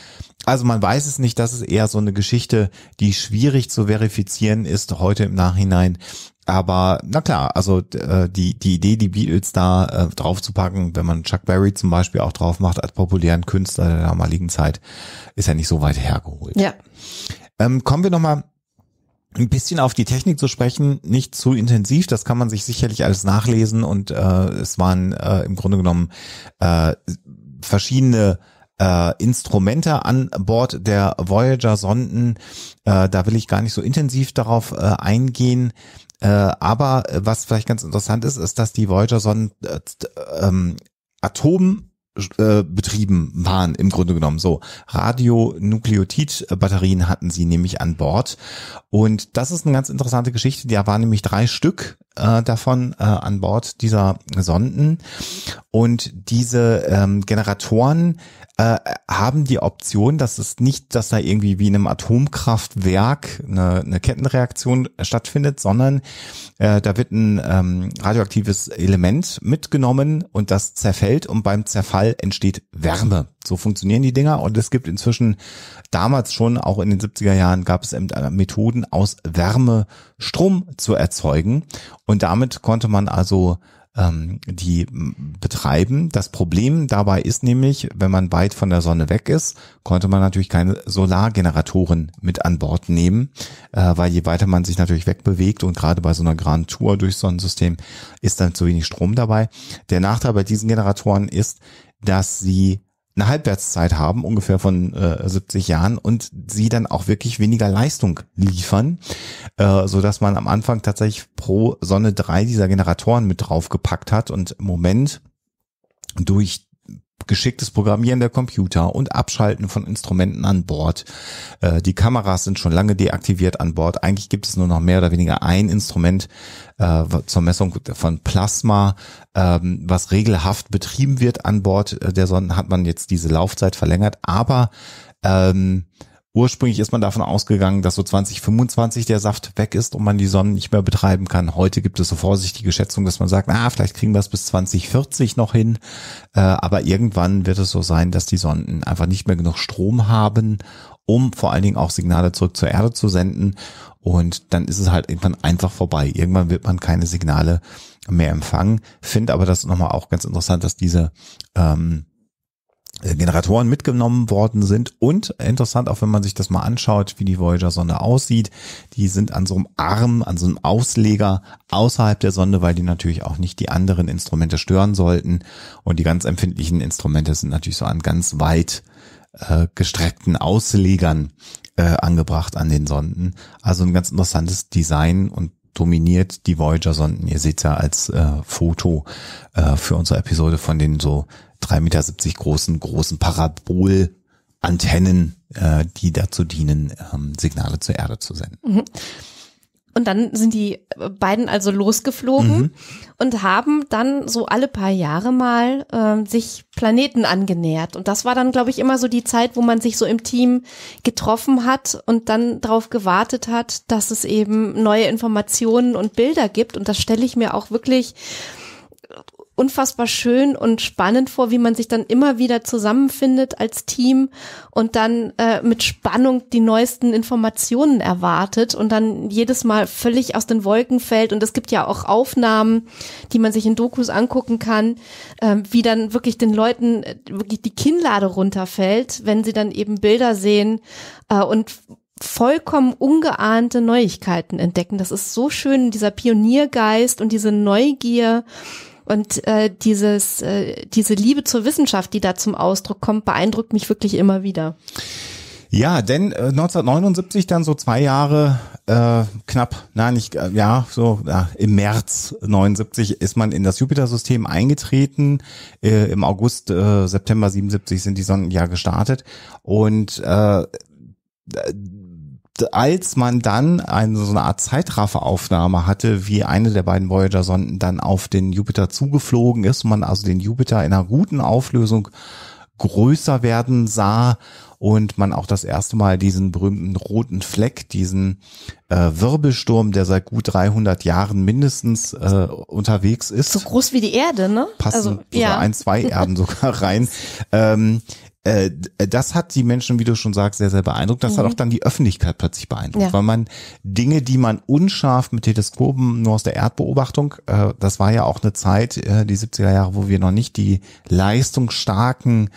Also man weiß es nicht, das ist eher so eine Geschichte, die schwierig zu verifizieren ist heute im Nachhinein. Aber na klar, also äh, die, die Idee, die Beatles da äh, draufzupacken, wenn man Chuck Berry zum Beispiel auch drauf macht als populären Künstler der damaligen Zeit, ist ja nicht so weit hergeholt. Ja. Ähm, kommen wir nochmal ein bisschen auf die Technik zu sprechen, nicht zu intensiv, das kann man sich sicherlich alles nachlesen und äh, es waren äh, im Grunde genommen äh, verschiedene äh, Instrumente an Bord der Voyager-Sonden. Äh, da will ich gar nicht so intensiv darauf äh, eingehen. Äh, aber was vielleicht ganz interessant ist, ist, dass die Voyager-Sonden äh, äh ähm, Atom äh, betrieben waren im Grunde genommen so Radionukleotid-Batterien hatten sie nämlich an Bord und das ist eine ganz interessante Geschichte. Da waren nämlich drei Stück äh, davon äh, an Bord dieser Sonden und diese ähm, Generatoren äh, haben die Option, dass es nicht, dass da irgendwie wie in einem Atomkraftwerk eine, eine Kettenreaktion stattfindet, sondern äh, da wird ein ähm, radioaktives Element mitgenommen und das zerfällt und beim Zerfall entsteht Wärme. So funktionieren die Dinger und es gibt inzwischen damals schon, auch in den 70er Jahren, gab es Methoden aus Wärme Strom zu erzeugen und damit konnte man also ähm, die betreiben. Das Problem dabei ist nämlich, wenn man weit von der Sonne weg ist, konnte man natürlich keine Solargeneratoren mit an Bord nehmen, äh, weil je weiter man sich natürlich wegbewegt und gerade bei so einer Grand Tour durch Sonnensystem ist dann zu wenig Strom dabei. Der Nachteil bei diesen Generatoren ist, dass sie eine Halbwertszeit haben, ungefähr von äh, 70 Jahren, und sie dann auch wirklich weniger Leistung liefern, äh, so dass man am Anfang tatsächlich pro Sonne drei dieser Generatoren mit draufgepackt hat und im Moment durch geschicktes Programmieren der Computer und Abschalten von Instrumenten an Bord. Äh, die Kameras sind schon lange deaktiviert an Bord. Eigentlich gibt es nur noch mehr oder weniger ein Instrument äh, zur Messung von Plasma, ähm, was regelhaft betrieben wird an Bord. Äh, der Sonden hat man jetzt diese Laufzeit verlängert, aber ähm, Ursprünglich ist man davon ausgegangen, dass so 2025 der Saft weg ist und man die Sonne nicht mehr betreiben kann. Heute gibt es so vorsichtige Schätzungen, dass man sagt, na, vielleicht kriegen wir es bis 2040 noch hin. Äh, aber irgendwann wird es so sein, dass die Sonden einfach nicht mehr genug Strom haben, um vor allen Dingen auch Signale zurück zur Erde zu senden. Und dann ist es halt irgendwann einfach vorbei. Irgendwann wird man keine Signale mehr empfangen. Finde aber das nochmal auch ganz interessant, dass diese ähm, äh, Generatoren mitgenommen worden sind und interessant auch wenn man sich das mal anschaut, wie die Voyager Sonde aussieht, die sind an so einem Arm, an so einem Ausleger außerhalb der Sonde, weil die natürlich auch nicht die anderen Instrumente stören sollten und die ganz empfindlichen Instrumente sind natürlich so an ganz weit äh, gestreckten Auslegern äh, angebracht an den Sonden. Also ein ganz interessantes Design und dominiert die Voyager-Sonden. Ihr seht ja als äh, Foto äh, für unsere Episode von den so 3,70 Meter großen, großen Parabolantennen, äh, die dazu dienen, ähm, Signale zur Erde zu senden. Mhm. Und dann sind die beiden also losgeflogen mhm. und haben dann so alle paar Jahre mal äh, sich Planeten angenähert. Und das war dann, glaube ich, immer so die Zeit, wo man sich so im Team getroffen hat und dann darauf gewartet hat, dass es eben neue Informationen und Bilder gibt. Und das stelle ich mir auch wirklich unfassbar schön und spannend vor, wie man sich dann immer wieder zusammenfindet als Team und dann äh, mit Spannung die neuesten Informationen erwartet und dann jedes Mal völlig aus den Wolken fällt. Und es gibt ja auch Aufnahmen, die man sich in Dokus angucken kann, äh, wie dann wirklich den Leuten äh, wirklich die Kinnlade runterfällt, wenn sie dann eben Bilder sehen äh, und vollkommen ungeahnte Neuigkeiten entdecken. Das ist so schön, dieser Pioniergeist und diese Neugier und äh, dieses, äh, diese Liebe zur Wissenschaft, die da zum Ausdruck kommt, beeindruckt mich wirklich immer wieder. Ja, denn äh, 1979 dann so zwei Jahre äh, knapp, nein, nicht, äh, ja, so ja, im März 79 ist man in das Jupiter-System eingetreten. Äh, Im August, äh, September 77 sind die Sonden ja gestartet und äh, als man dann eine, so eine Art Zeitrafferaufnahme hatte, wie eine der beiden Voyager-Sonden dann auf den Jupiter zugeflogen ist, man also den Jupiter in einer guten Auflösung größer werden sah und man auch das erste Mal diesen berühmten roten Fleck, diesen äh, Wirbelsturm, der seit gut 300 Jahren mindestens äh, unterwegs ist. So groß wie die Erde, ne? Passen also, ja. ein, zwei Erden sogar rein. Ähm, äh, das hat die Menschen, wie du schon sagst, sehr, sehr beeindruckt. Das mhm. hat auch dann die Öffentlichkeit plötzlich beeindruckt, ja. weil man Dinge, die man unscharf mit Teleskopen nur aus der Erdbeobachtung, äh, das war ja auch eine Zeit, äh, die 70er Jahre, wo wir noch nicht die leistungsstarken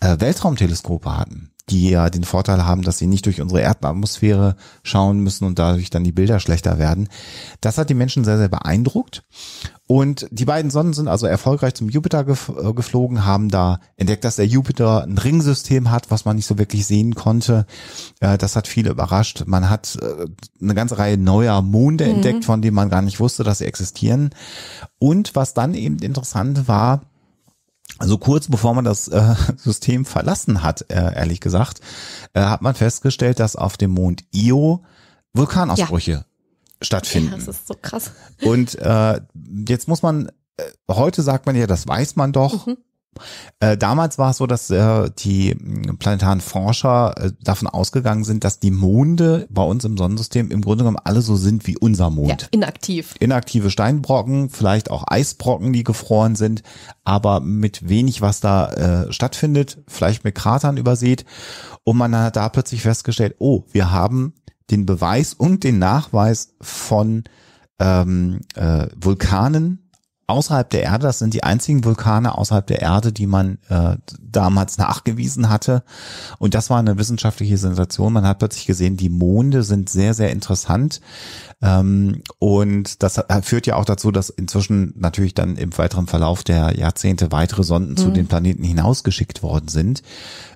äh, Weltraumteleskope hatten die ja den Vorteil haben, dass sie nicht durch unsere Erdatmosphäre schauen müssen und dadurch dann die Bilder schlechter werden. Das hat die Menschen sehr, sehr beeindruckt. Und die beiden Sonnen sind also erfolgreich zum Jupiter äh, geflogen, haben da entdeckt, dass der Jupiter ein Ringsystem hat, was man nicht so wirklich sehen konnte. Äh, das hat viele überrascht. Man hat äh, eine ganze Reihe neuer Monde mhm. entdeckt, von denen man gar nicht wusste, dass sie existieren. Und was dann eben interessant war, also kurz bevor man das äh, System verlassen hat, äh, ehrlich gesagt, äh, hat man festgestellt, dass auf dem Mond Io Vulkanausbrüche ja. stattfinden. Ja, das ist so krass. Und äh, jetzt muss man, äh, heute sagt man ja, das weiß man doch. Mhm. Äh, damals war es so, dass äh, die äh, planetaren Forscher äh, davon ausgegangen sind, dass die Monde bei uns im Sonnensystem im Grunde genommen alle so sind wie unser Mond. Ja, inaktiv. Inaktive Steinbrocken, vielleicht auch Eisbrocken, die gefroren sind, aber mit wenig, was da äh, stattfindet, vielleicht mit Kratern übersät. Und man hat da plötzlich festgestellt, oh, wir haben den Beweis und den Nachweis von ähm, äh, Vulkanen, außerhalb der Erde, das sind die einzigen Vulkane außerhalb der Erde, die man äh, damals nachgewiesen hatte. Und das war eine wissenschaftliche Sensation. Man hat plötzlich gesehen, die Monde sind sehr, sehr interessant. Ähm, und das führt ja auch dazu, dass inzwischen natürlich dann im weiteren Verlauf der Jahrzehnte weitere Sonden mhm. zu den Planeten hinausgeschickt worden sind.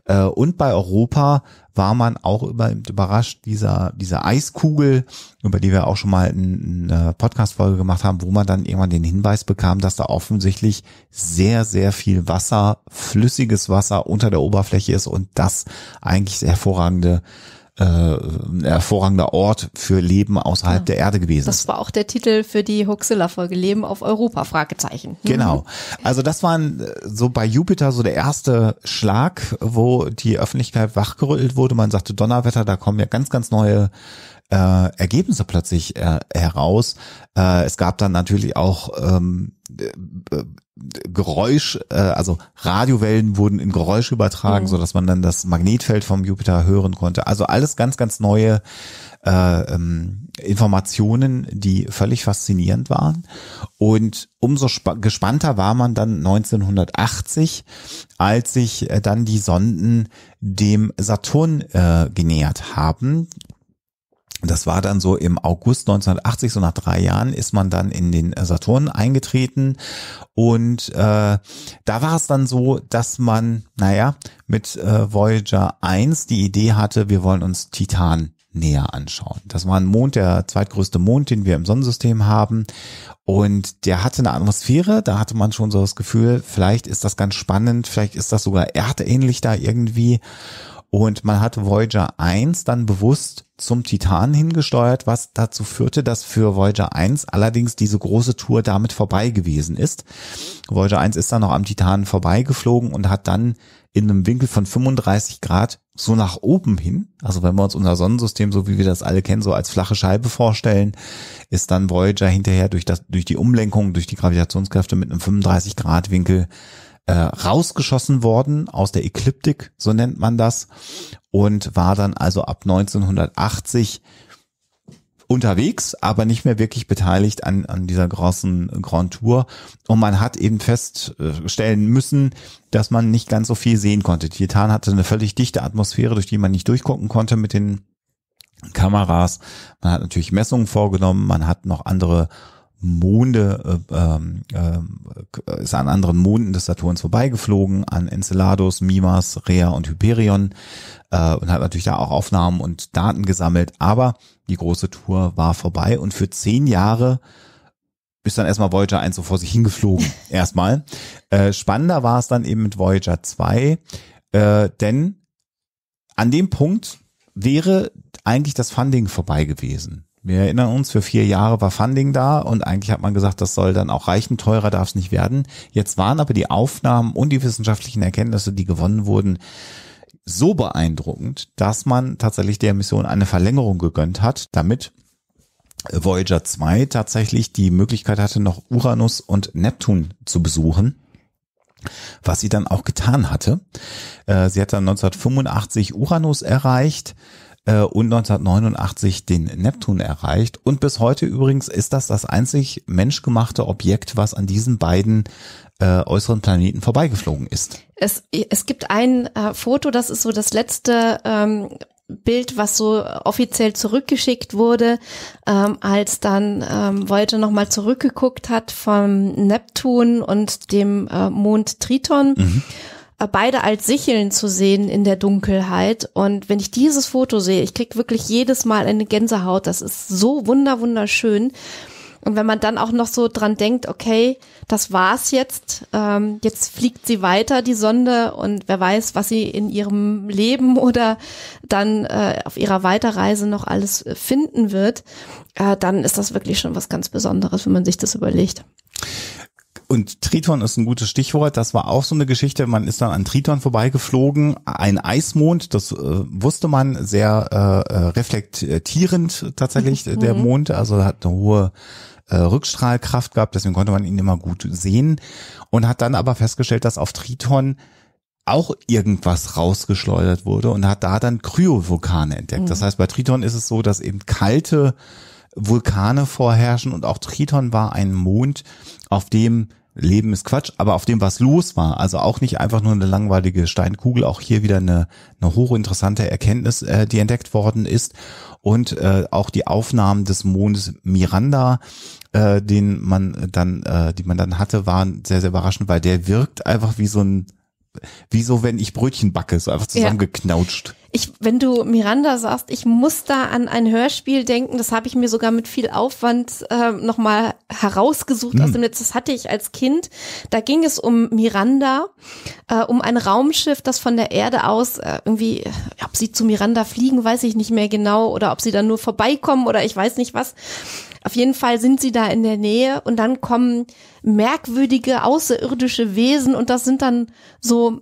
Äh, und bei Europa war man auch überrascht dieser, dieser Eiskugel, über die wir auch schon mal eine äh, Podcast-Folge gemacht haben, wo man dann irgendwann den Hinweis bekam, dass da offensichtlich sehr, sehr viel Wasser, flüssiges Wasser unter der Oberfläche ist und das eigentlich hervorragende äh, ein hervorragender Ort für Leben außerhalb ja. der Erde gewesen. Das war auch der Titel für die Huxilla-Folge Leben auf Europa, Fragezeichen. Mhm. Genau. Also das waren äh, so bei Jupiter so der erste Schlag, wo die Öffentlichkeit wachgerüttelt wurde. Man sagte, Donnerwetter, da kommen ja ganz, ganz neue äh, Ergebnisse plötzlich äh, heraus. Äh, es gab dann natürlich auch ähm, Geräusch, äh, also Radiowellen wurden in Geräusch übertragen, mhm. so dass man dann das Magnetfeld vom Jupiter hören konnte. Also alles ganz, ganz neue äh, ähm, Informationen, die völlig faszinierend waren. Und umso gespannter war man dann 1980, als sich äh, dann die Sonden dem Saturn äh, genähert haben das war dann so im August 1980, so nach drei Jahren, ist man dann in den äh, Saturn eingetreten. Und äh, da war es dann so, dass man, naja, mit äh, Voyager 1 die Idee hatte, wir wollen uns Titan näher anschauen. Das war ein Mond, der zweitgrößte Mond, den wir im Sonnensystem haben. Und der hatte eine Atmosphäre, da hatte man schon so das Gefühl, vielleicht ist das ganz spannend, vielleicht ist das sogar erdähnlich da irgendwie. Und man hatte Voyager 1 dann bewusst zum Titan hingesteuert, was dazu führte, dass für Voyager 1 allerdings diese große Tour damit vorbei gewesen ist. Voyager 1 ist dann noch am Titan vorbeigeflogen und hat dann in einem Winkel von 35 Grad so nach oben hin, also wenn wir uns unser Sonnensystem, so wie wir das alle kennen, so als flache Scheibe vorstellen, ist dann Voyager hinterher durch, das, durch die Umlenkung, durch die Gravitationskräfte mit einem 35 Grad Winkel äh, rausgeschossen worden aus der Ekliptik, so nennt man das, und war dann also ab 1980 unterwegs, aber nicht mehr wirklich beteiligt an, an dieser großen Grand Tour. Und man hat eben feststellen müssen, dass man nicht ganz so viel sehen konnte. Titan hatte eine völlig dichte Atmosphäre, durch die man nicht durchgucken konnte mit den Kameras. Man hat natürlich Messungen vorgenommen, man hat noch andere Monde, äh, ähm, äh, ist an anderen Monden des Saturns vorbeigeflogen, an Enceladus, Mimas, Rhea und Hyperion äh, und hat natürlich da auch Aufnahmen und Daten gesammelt. Aber die große Tour war vorbei und für zehn Jahre ist dann erstmal Voyager 1 so vor sich hingeflogen. erstmal. Äh, spannender war es dann eben mit Voyager 2, äh, denn an dem Punkt wäre eigentlich das Funding vorbei gewesen. Wir erinnern uns, für vier Jahre war Funding da und eigentlich hat man gesagt, das soll dann auch reichen, teurer darf es nicht werden. Jetzt waren aber die Aufnahmen und die wissenschaftlichen Erkenntnisse, die gewonnen wurden, so beeindruckend, dass man tatsächlich der Mission eine Verlängerung gegönnt hat, damit Voyager 2 tatsächlich die Möglichkeit hatte, noch Uranus und Neptun zu besuchen was sie dann auch getan hatte. Äh, sie hat dann 1985 Uranus erreicht, äh, und 1989 den Neptun erreicht. Und bis heute übrigens ist das das einzig menschgemachte Objekt, was an diesen beiden äh, äußeren Planeten vorbeigeflogen ist. Es, es gibt ein äh, Foto, das ist so das letzte ähm, Bild, was so offiziell zurückgeschickt wurde, ähm, als dann ähm, Voyager nochmal zurückgeguckt hat vom Neptun und dem äh, Mond Triton. Mhm. Äh, beide als Sicheln zu sehen in der Dunkelheit. Und wenn ich dieses Foto sehe, ich krieg wirklich jedes Mal eine Gänsehaut. Das ist so wunder wunderschön. Und wenn man dann auch noch so dran denkt, okay, das war's jetzt, ähm, jetzt fliegt sie weiter, die Sonde, und wer weiß, was sie in ihrem Leben oder dann äh, auf ihrer Weiterreise noch alles äh, finden wird, äh, dann ist das wirklich schon was ganz Besonderes, wenn man sich das überlegt. Und Triton ist ein gutes Stichwort. Das war auch so eine Geschichte. Man ist dann an Triton vorbeigeflogen. Ein Eismond, das äh, wusste man, sehr äh, äh reflektierend tatsächlich, mhm. der mhm. Mond. Also hat eine hohe äh, Rückstrahlkraft gehabt, deswegen konnte man ihn immer gut sehen. Und hat dann aber festgestellt, dass auf Triton auch irgendwas rausgeschleudert wurde und hat da dann Kryovulkane entdeckt. Mhm. Das heißt, bei Triton ist es so, dass eben kalte Vulkane vorherrschen und auch Triton war ein Mond, auf dem Leben ist Quatsch, aber auf dem, was los war, also auch nicht einfach nur eine langweilige Steinkugel, auch hier wieder eine, eine hochinteressante Erkenntnis, äh, die entdeckt worden ist und äh, auch die Aufnahmen des Mondes Miranda, äh, den man dann, äh, die man dann hatte, waren sehr, sehr überraschend, weil der wirkt einfach wie so ein, wie so, wenn ich Brötchen backe, so einfach zusammengeknautscht. Ja ich, wenn du Miranda sagst, ich muss da an ein Hörspiel denken, das habe ich mir sogar mit viel Aufwand äh, nochmal herausgesucht hm. aus dem Netz. Das hatte ich als Kind. Da ging es um Miranda, äh, um ein Raumschiff, das von der Erde aus äh, irgendwie, äh, ob sie zu Miranda fliegen, weiß ich nicht mehr genau, oder ob sie dann nur vorbeikommen oder ich weiß nicht was. Auf jeden Fall sind sie da in der Nähe und dann kommen merkwürdige außerirdische Wesen und das sind dann so,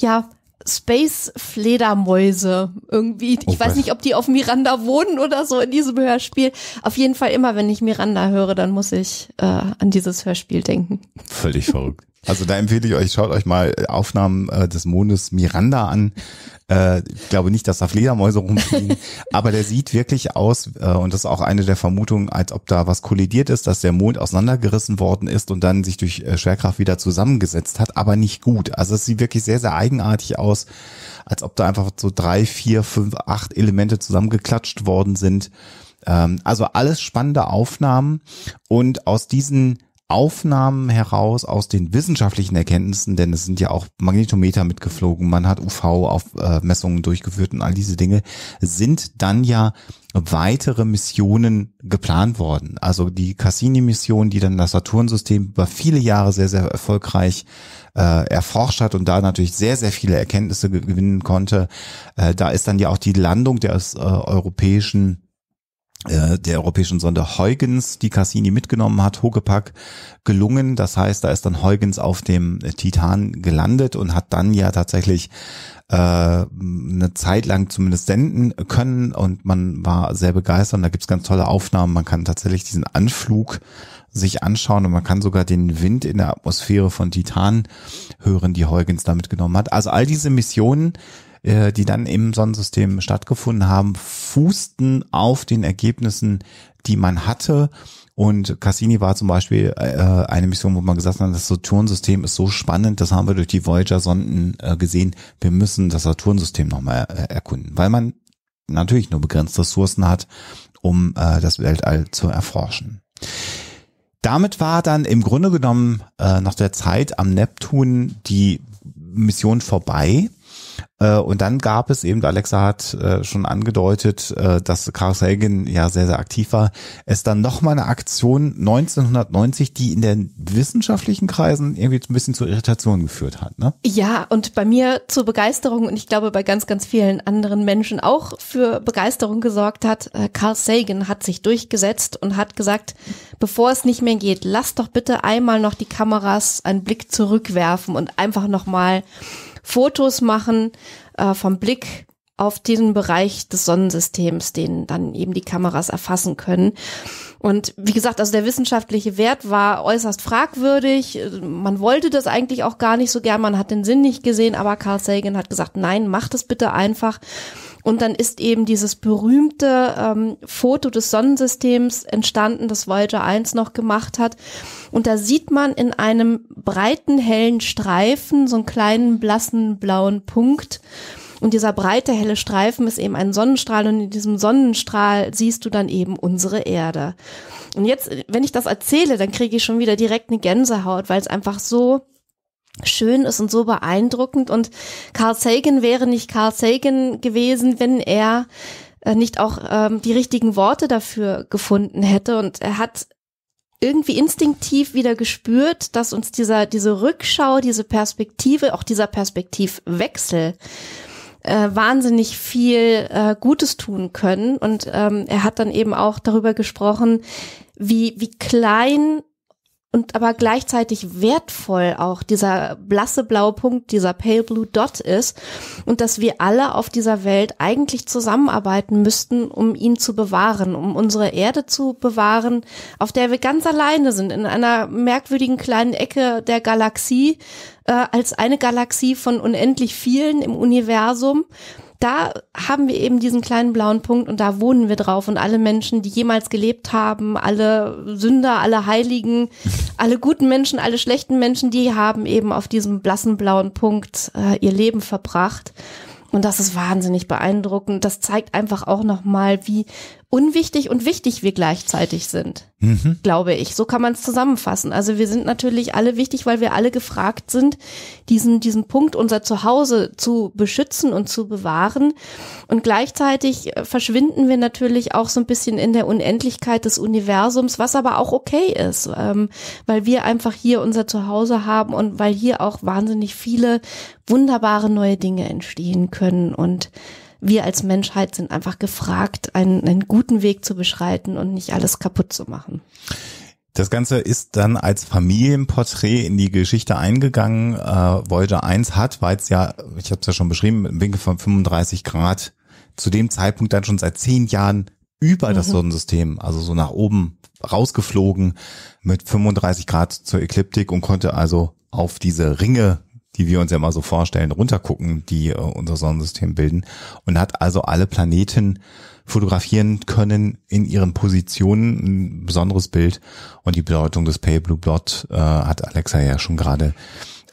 ja, Space-Fledermäuse irgendwie. Ich oh, weiß nicht, ob die auf Miranda wohnen oder so in diesem Hörspiel. Auf jeden Fall immer, wenn ich Miranda höre, dann muss ich äh, an dieses Hörspiel denken. Völlig verrückt. Also da empfehle ich euch, schaut euch mal äh, Aufnahmen äh, des Mondes Miranda an. Äh, ich glaube nicht, dass da Fledermäuse rumfliegen, aber der sieht wirklich aus, äh, und das ist auch eine der Vermutungen, als ob da was kollidiert ist, dass der Mond auseinandergerissen worden ist und dann sich durch äh, Schwerkraft wieder zusammengesetzt hat, aber nicht gut. Also es sieht wirklich sehr, sehr eigenartig aus, als ob da einfach so drei, vier, fünf, acht Elemente zusammengeklatscht worden sind. Ähm, also alles spannende Aufnahmen und aus diesen Aufnahmen heraus aus den wissenschaftlichen Erkenntnissen, denn es sind ja auch Magnetometer mitgeflogen, man hat UV-Messungen äh, durchgeführt und all diese Dinge, sind dann ja weitere Missionen geplant worden. Also die Cassini-Mission, die dann das Saturn-System über viele Jahre sehr, sehr erfolgreich äh, erforscht hat und da natürlich sehr, sehr viele Erkenntnisse gewinnen konnte. Äh, da ist dann ja auch die Landung des äh, europäischen äh, der europäischen Sonde Huygens, die Cassini mitgenommen hat, Hogepack gelungen. Das heißt, da ist dann Huygens auf dem äh, Titan gelandet und hat dann ja tatsächlich äh, eine Zeit lang zumindest senden können und man war sehr begeistert. Und da gibt's ganz tolle Aufnahmen. Man kann tatsächlich diesen Anflug sich anschauen und man kann sogar den Wind in der Atmosphäre von Titan hören, die Huygens da mitgenommen hat. Also all diese Missionen äh, die dann im Sonnensystem stattgefunden haben, fußten auf den Ergebnissen, die man hatte. Und Cassini war zum Beispiel äh, eine Mission, wo man gesagt hat, das Saturn-System ist so spannend, das haben wir durch die Voyager-Sonden äh, gesehen, wir müssen das Saturn-System nochmal äh, erkunden, weil man natürlich nur begrenzte Ressourcen hat, um äh, das Weltall zu erforschen. Damit war dann im Grunde genommen äh, nach der Zeit am Neptun die Mission vorbei. Äh, und dann gab es eben, Alexa hat äh, schon angedeutet, äh, dass Carl Sagan ja sehr, sehr aktiv war. Es dann nochmal eine Aktion 1990, die in den wissenschaftlichen Kreisen irgendwie ein bisschen zu Irritationen geführt hat. Ne? Ja, und bei mir zur Begeisterung und ich glaube bei ganz, ganz vielen anderen Menschen auch für Begeisterung gesorgt hat. Carl Sagan hat sich durchgesetzt und hat gesagt, bevor es nicht mehr geht, lass doch bitte einmal noch die Kameras einen Blick zurückwerfen und einfach nochmal Fotos machen äh, vom Blick auf diesen Bereich des Sonnensystems, den dann eben die Kameras erfassen können. Und wie gesagt, also der wissenschaftliche Wert war äußerst fragwürdig. Man wollte das eigentlich auch gar nicht so gern. Man hat den Sinn nicht gesehen, aber Carl Sagan hat gesagt, nein, macht es bitte einfach. Und dann ist eben dieses berühmte ähm, Foto des Sonnensystems entstanden, das Voyager 1 noch gemacht hat. Und da sieht man in einem breiten, hellen Streifen so einen kleinen, blassen, blauen Punkt. Und dieser breite, helle Streifen ist eben ein Sonnenstrahl und in diesem Sonnenstrahl siehst du dann eben unsere Erde. Und jetzt, wenn ich das erzähle, dann kriege ich schon wieder direkt eine Gänsehaut, weil es einfach so schön ist und so beeindruckend. Und Carl Sagan wäre nicht Carl Sagan gewesen, wenn er äh, nicht auch ähm, die richtigen Worte dafür gefunden hätte. Und er hat irgendwie instinktiv wieder gespürt, dass uns dieser, diese Rückschau, diese Perspektive, auch dieser Perspektivwechsel äh, wahnsinnig viel äh, Gutes tun können. Und ähm, er hat dann eben auch darüber gesprochen, wie, wie klein und aber gleichzeitig wertvoll auch dieser blasse blaue Punkt, dieser pale blue dot ist und dass wir alle auf dieser Welt eigentlich zusammenarbeiten müssten, um ihn zu bewahren, um unsere Erde zu bewahren, auf der wir ganz alleine sind, in einer merkwürdigen kleinen Ecke der Galaxie, äh, als eine Galaxie von unendlich vielen im Universum da haben wir eben diesen kleinen blauen Punkt und da wohnen wir drauf und alle Menschen, die jemals gelebt haben, alle Sünder, alle Heiligen, alle guten Menschen, alle schlechten Menschen, die haben eben auf diesem blassen blauen Punkt äh, ihr Leben verbracht. Und das ist wahnsinnig beeindruckend. Das zeigt einfach auch nochmal, wie unwichtig und wichtig wir gleichzeitig sind, mhm. glaube ich. So kann man es zusammenfassen. Also wir sind natürlich alle wichtig, weil wir alle gefragt sind, diesen, diesen Punkt, unser Zuhause zu beschützen und zu bewahren. Und gleichzeitig äh, verschwinden wir natürlich auch so ein bisschen in der Unendlichkeit des Universums, was aber auch okay ist, ähm, weil wir einfach hier unser Zuhause haben und weil hier auch wahnsinnig viele wunderbare neue Dinge entstehen können und wir als Menschheit sind einfach gefragt, einen, einen guten Weg zu beschreiten und nicht alles kaputt zu machen. Das Ganze ist dann als Familienporträt in die Geschichte eingegangen. Äh, Voyager 1 hat, weil es ja, ich habe es ja schon beschrieben, mit Winkel von 35 Grad zu dem Zeitpunkt dann schon seit zehn Jahren über mhm. das Sonnensystem, also so nach oben rausgeflogen mit 35 Grad zur Ekliptik und konnte also auf diese Ringe die wir uns ja mal so vorstellen, runtergucken, die äh, unser Sonnensystem bilden. Und hat also alle Planeten fotografieren können in ihren Positionen, ein besonderes Bild. Und die Bedeutung des Pale Blue Blot äh, hat Alexa ja schon gerade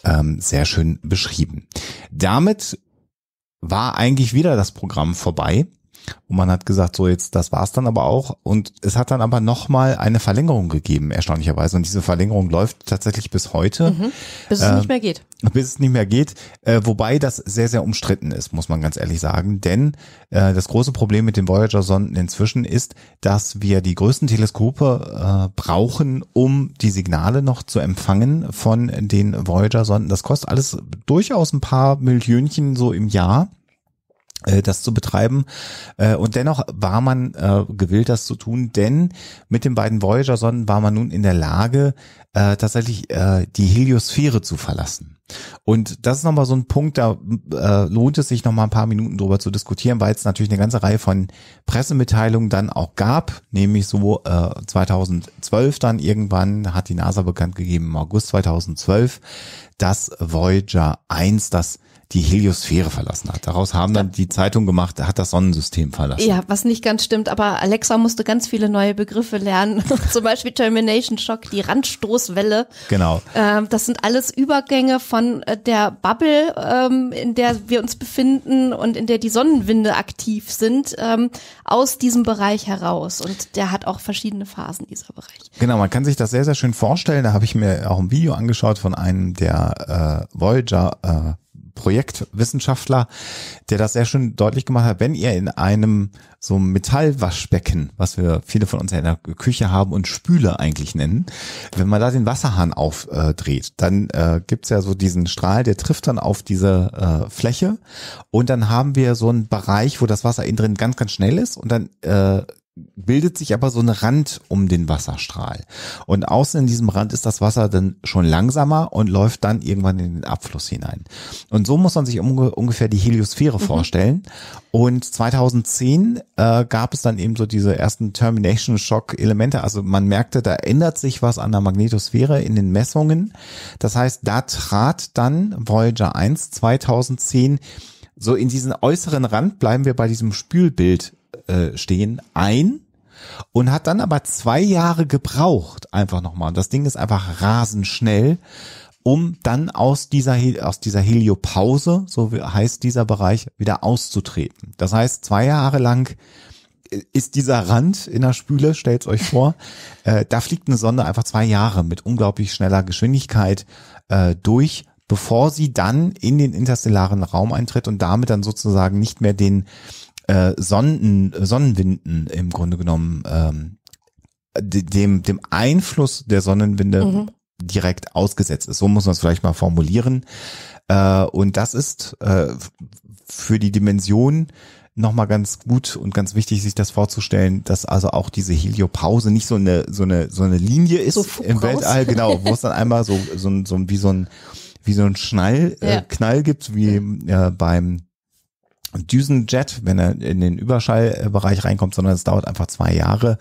ähm, sehr schön beschrieben. Damit war eigentlich wieder das Programm vorbei. Und man hat gesagt, so jetzt, das war's dann aber auch. Und es hat dann aber nochmal eine Verlängerung gegeben, erstaunlicherweise. Und diese Verlängerung läuft tatsächlich bis heute. Mhm. Bis äh, es nicht ähm, mehr geht. Bis es nicht mehr geht. Äh, wobei das sehr, sehr umstritten ist, muss man ganz ehrlich sagen. Denn äh, das große Problem mit den Voyager-Sonden inzwischen ist, dass wir die größten Teleskope äh, brauchen, um die Signale noch zu empfangen von den Voyager-Sonden. Das kostet alles durchaus ein paar Millionchen so im Jahr. Äh, das zu betreiben. Äh, und dennoch war man äh, gewillt, das zu tun, denn mit den beiden Voyager-Sonden war man nun in der Lage, tatsächlich die Heliosphäre zu verlassen. Und das ist nochmal so ein Punkt, da äh, lohnt es sich nochmal ein paar Minuten drüber zu diskutieren, weil es natürlich eine ganze Reihe von Pressemitteilungen dann auch gab, nämlich so äh, 2012 dann irgendwann hat die NASA bekannt gegeben, im August 2012, dass Voyager 1 das die Heliosphäre verlassen hat. Daraus haben dann die Zeitung gemacht, er hat das Sonnensystem verlassen. Ja, was nicht ganz stimmt, aber Alexa musste ganz viele neue Begriffe lernen. Zum Beispiel Termination Shock, die Randstoßwelle. Genau. Ähm, das sind alles Übergänge von äh, der Bubble, ähm, in der wir uns befinden und in der die Sonnenwinde aktiv sind, ähm, aus diesem Bereich heraus. Und der hat auch verschiedene Phasen, dieser Bereich. Genau, man kann sich das sehr, sehr schön vorstellen. Da habe ich mir auch ein Video angeschaut von einem der äh, Voyager äh, Projektwissenschaftler, der das sehr schön deutlich gemacht hat, wenn ihr in einem so Metallwaschbecken, was wir viele von uns in der Küche haben und Spüle eigentlich nennen, wenn man da den Wasserhahn aufdreht, dann äh, gibt's ja so diesen Strahl, der trifft dann auf diese äh, Fläche und dann haben wir so einen Bereich, wo das Wasser innen drin ganz, ganz schnell ist und dann äh, bildet sich aber so ein Rand um den Wasserstrahl. Und außen in diesem Rand ist das Wasser dann schon langsamer und läuft dann irgendwann in den Abfluss hinein. Und so muss man sich unge ungefähr die Heliosphäre mhm. vorstellen. Und 2010 äh, gab es dann eben so diese ersten Termination Shock Elemente. Also man merkte, da ändert sich was an der Magnetosphäre in den Messungen. Das heißt, da trat dann Voyager 1 2010 so in diesen äußeren Rand bleiben wir bei diesem Spülbild äh, stehen, ein und hat dann aber zwei Jahre gebraucht, einfach nochmal. Und das Ding ist einfach rasend schnell, um dann aus dieser, aus dieser Heliopause, so heißt dieser Bereich, wieder auszutreten. Das heißt, zwei Jahre lang äh, ist dieser Rand in der Spüle, stellt euch vor, äh, da fliegt eine Sonde einfach zwei Jahre mit unglaublich schneller Geschwindigkeit äh, durch, bevor sie dann in den interstellaren Raum eintritt und damit dann sozusagen nicht mehr den äh, Sonnen, Sonnenwinden im Grunde genommen ähm, dem, dem Einfluss der Sonnenwinde mhm. direkt ausgesetzt ist. So muss man es vielleicht mal formulieren. Äh, und das ist äh, für die Dimension nochmal ganz gut und ganz wichtig, sich das vorzustellen, dass also auch diese Heliopause nicht so eine, so eine, so eine Linie ist so im Weltall, genau, wo es dann einmal so, so, so wie so ein, wie so ein Schnall, äh, ja. äh, Knall gibt, wie äh, beim Düsenjet, wenn er in den Überschallbereich reinkommt, sondern es dauert einfach zwei Jahre.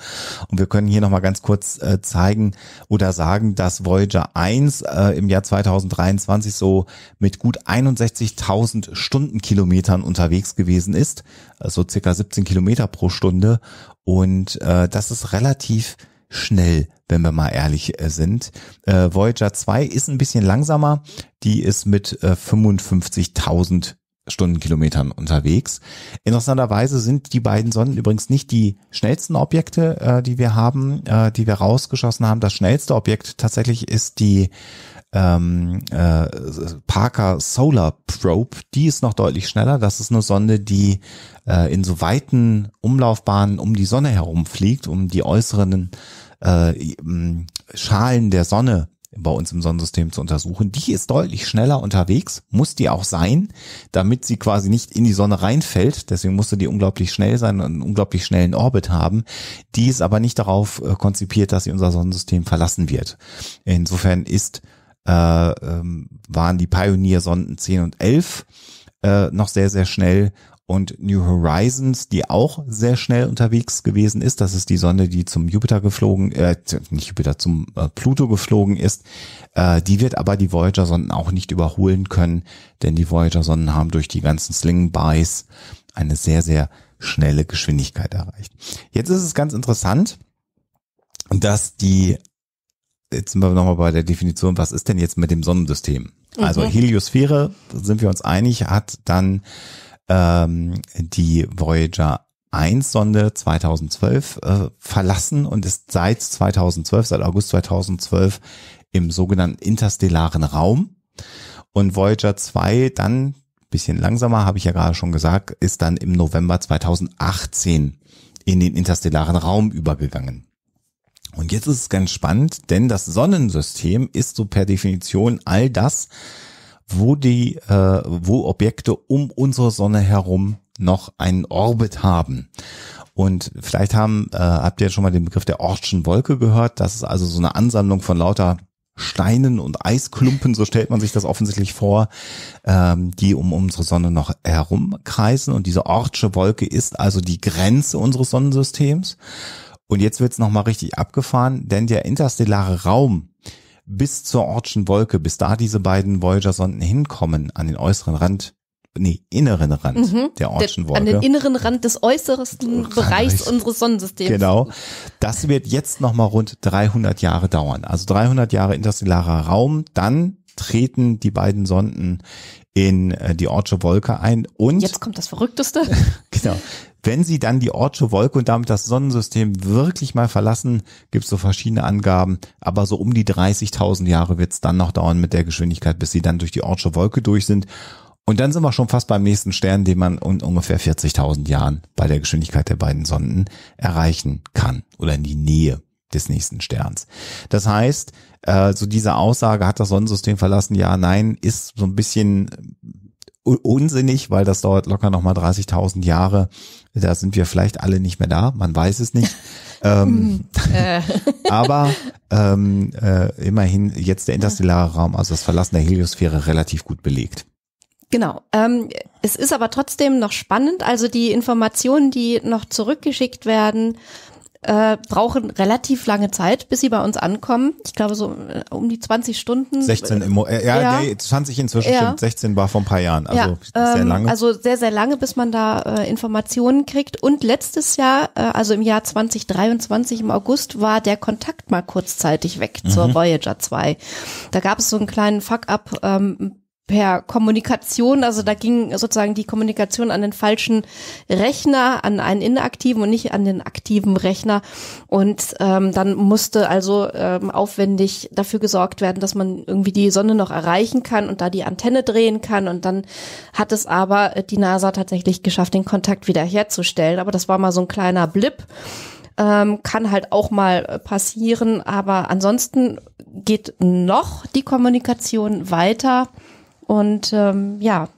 Und wir können hier nochmal ganz kurz äh, zeigen oder sagen, dass Voyager 1 äh, im Jahr 2023 so mit gut 61.000 Stundenkilometern unterwegs gewesen ist, also circa 17 Kilometer pro Stunde. Und äh, das ist relativ schnell, wenn wir mal ehrlich äh, sind. Äh, Voyager 2 ist ein bisschen langsamer, die ist mit äh, 55.000 Stundenkilometern unterwegs. Interessanterweise sind die beiden Sonden übrigens nicht die schnellsten Objekte, äh, die wir haben, äh, die wir rausgeschossen haben. Das schnellste Objekt tatsächlich ist die ähm, äh, Parker Solar Probe. Die ist noch deutlich schneller. Das ist eine Sonde, die äh, in so weiten Umlaufbahnen um die Sonne herumfliegt, um die äußeren äh, Schalen der Sonne bei uns im Sonnensystem zu untersuchen. Die ist deutlich schneller unterwegs, muss die auch sein, damit sie quasi nicht in die Sonne reinfällt. Deswegen musste die unglaublich schnell sein und einen unglaublich schnellen Orbit haben. Die ist aber nicht darauf äh, konzipiert, dass sie unser Sonnensystem verlassen wird. Insofern ist, äh, ähm, waren die Pioneer-Sonden 10 und 11 äh, noch sehr, sehr schnell und New Horizons, die auch sehr schnell unterwegs gewesen ist. Das ist die Sonde, die zum Jupiter geflogen, äh, nicht Jupiter, zum äh, Pluto geflogen ist. Äh, die wird aber die Voyager-Sonden auch nicht überholen können, denn die Voyager-Sonden haben durch die ganzen sling bys eine sehr, sehr schnelle Geschwindigkeit erreicht. Jetzt ist es ganz interessant, dass die, jetzt sind wir nochmal bei der Definition, was ist denn jetzt mit dem Sonnensystem? Also mhm. Heliosphäre, sind wir uns einig, hat dann ähm, die Voyager 1 Sonde 2012 äh, verlassen und ist seit 2012, seit August 2012 im sogenannten interstellaren Raum. Und Voyager 2 dann, bisschen langsamer, habe ich ja gerade schon gesagt, ist dann im November 2018 in den interstellaren Raum übergegangen. Und jetzt ist es ganz spannend, denn das Sonnensystem ist so per Definition all das, wo die, äh, wo Objekte um unsere Sonne herum noch einen Orbit haben. Und vielleicht haben, äh, habt ihr schon mal den Begriff der Ortschen Wolke gehört. Das ist also so eine Ansammlung von lauter Steinen und Eisklumpen, so stellt man sich das offensichtlich vor, ähm, die um unsere Sonne noch herumkreisen. Und diese Ortsche Wolke ist also die Grenze unseres Sonnensystems. Und jetzt wird's es nochmal richtig abgefahren, denn der interstellare Raum, bis zur Ortschen Wolke, bis da diese beiden Voyager-Sonden hinkommen, an den äußeren Rand, nee, inneren Rand mhm, der Ortschen Wolke. An den inneren Rand des äußersten Rand Bereichs unseres Sonnensystems. Genau. Das wird jetzt nochmal rund 300 Jahre dauern. Also 300 Jahre interstellarer Raum, dann treten die beiden Sonden in äh, die Ortsche Wolke ein und jetzt kommt das Verrückteste. genau. Wenn sie dann die Ortsche Wolke und damit das Sonnensystem wirklich mal verlassen, gibt es so verschiedene Angaben, aber so um die 30.000 Jahre wird es dann noch dauern mit der Geschwindigkeit, bis sie dann durch die Ortsche Wolke durch sind. Und dann sind wir schon fast beim nächsten Stern, den man in ungefähr 40.000 Jahren bei der Geschwindigkeit der beiden Sonden erreichen kann oder in die Nähe des nächsten Sterns. Das heißt, äh, so diese Aussage, hat das Sonnensystem verlassen, ja, nein, ist so ein bisschen unsinnig, weil das dauert locker nochmal 30.000 Jahre. Da sind wir vielleicht alle nicht mehr da, man weiß es nicht. ähm, hm, äh. aber ähm, äh, immerhin jetzt der interstellare Raum, also das Verlassen der Heliosphäre, relativ gut belegt. Genau. Ähm, es ist aber trotzdem noch spannend. Also die Informationen, die noch zurückgeschickt werden äh, brauchen relativ lange Zeit, bis sie bei uns ankommen. Ich glaube so äh, um die 20 Stunden. 16 im äh, ja, ja. Nee, 20 inzwischen ja. stimmt, 16 war vor ein paar Jahren, also ja. sehr ähm, lange. Also sehr, sehr lange, bis man da äh, Informationen kriegt. Und letztes Jahr, äh, also im Jahr 2023 im August, war der Kontakt mal kurzzeitig weg mhm. zur Voyager 2. Da gab es so einen kleinen Fuck-up ähm, per Kommunikation, also da ging sozusagen die Kommunikation an den falschen Rechner, an einen inaktiven und nicht an den aktiven Rechner. Und ähm, dann musste also ähm, aufwendig dafür gesorgt werden, dass man irgendwie die Sonne noch erreichen kann und da die Antenne drehen kann. Und dann hat es aber äh, die NASA tatsächlich geschafft, den Kontakt wiederherzustellen. Aber das war mal so ein kleiner Blip. Ähm, kann halt auch mal äh, passieren, aber ansonsten geht noch die Kommunikation weiter. Und ähm, ja,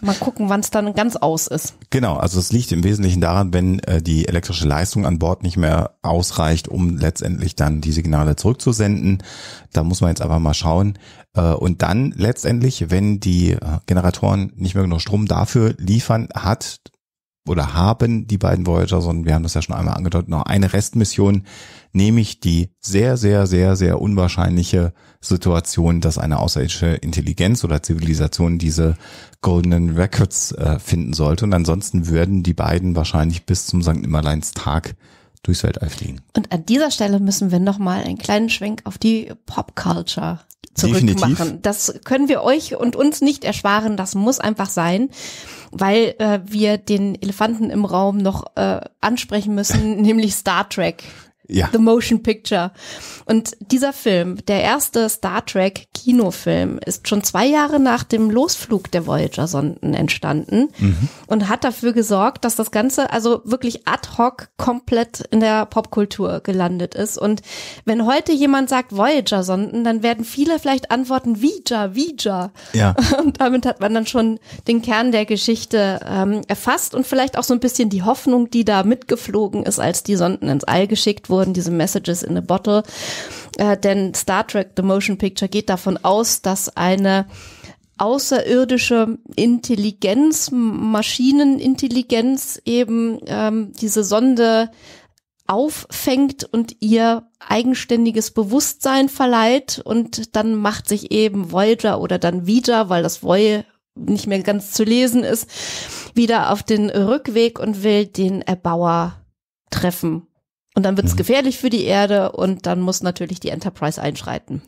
Mal gucken, wann es dann ganz aus ist. Genau, also es liegt im Wesentlichen daran, wenn äh, die elektrische Leistung an Bord nicht mehr ausreicht, um letztendlich dann die Signale zurückzusenden. Da muss man jetzt aber mal schauen. Äh, und dann letztendlich, wenn die äh, Generatoren nicht mehr genug Strom dafür liefern, hat oder haben die beiden Voyager, sondern wir haben das ja schon einmal angedeutet, noch eine Restmission, nämlich die sehr, sehr, sehr, sehr unwahrscheinliche Situation, dass eine außerirdische Intelligenz oder Zivilisation diese Goldenen Records äh, finden sollte. Und ansonsten würden die beiden wahrscheinlich bis zum St. Nimmerleins Tag durchs Weltall fliegen. Und an dieser Stelle müssen wir nochmal einen kleinen Schwenk auf die Popculture zurückmachen. Definitiv. Das können wir euch und uns nicht ersparen. Das muss einfach sein weil äh, wir den Elefanten im Raum noch äh, ansprechen müssen, nämlich Star Trek. Ja. The Motion Picture. Und dieser Film, der erste Star Trek Kinofilm, ist schon zwei Jahre nach dem Losflug der Voyager-Sonden entstanden mhm. und hat dafür gesorgt, dass das Ganze also wirklich ad hoc komplett in der Popkultur gelandet ist. Und wenn heute jemand sagt Voyager-Sonden, dann werden viele vielleicht antworten Vija, Vija. Ja. Und damit hat man dann schon den Kern der Geschichte ähm, erfasst und vielleicht auch so ein bisschen die Hoffnung, die da mitgeflogen ist, als die Sonden ins All geschickt wurden, diese Messages in a Bottle. Äh, denn Star Trek The Motion Picture geht davon aus, dass eine außerirdische Intelligenz, Maschinenintelligenz eben ähm, diese Sonde auffängt und ihr eigenständiges Bewusstsein verleiht und dann macht sich eben Voyager oder dann Vija, weil das Voy nicht mehr ganz zu lesen ist, wieder auf den Rückweg und will den Erbauer treffen. Und dann wird es mhm. gefährlich für die Erde und dann muss natürlich die Enterprise einschreiten.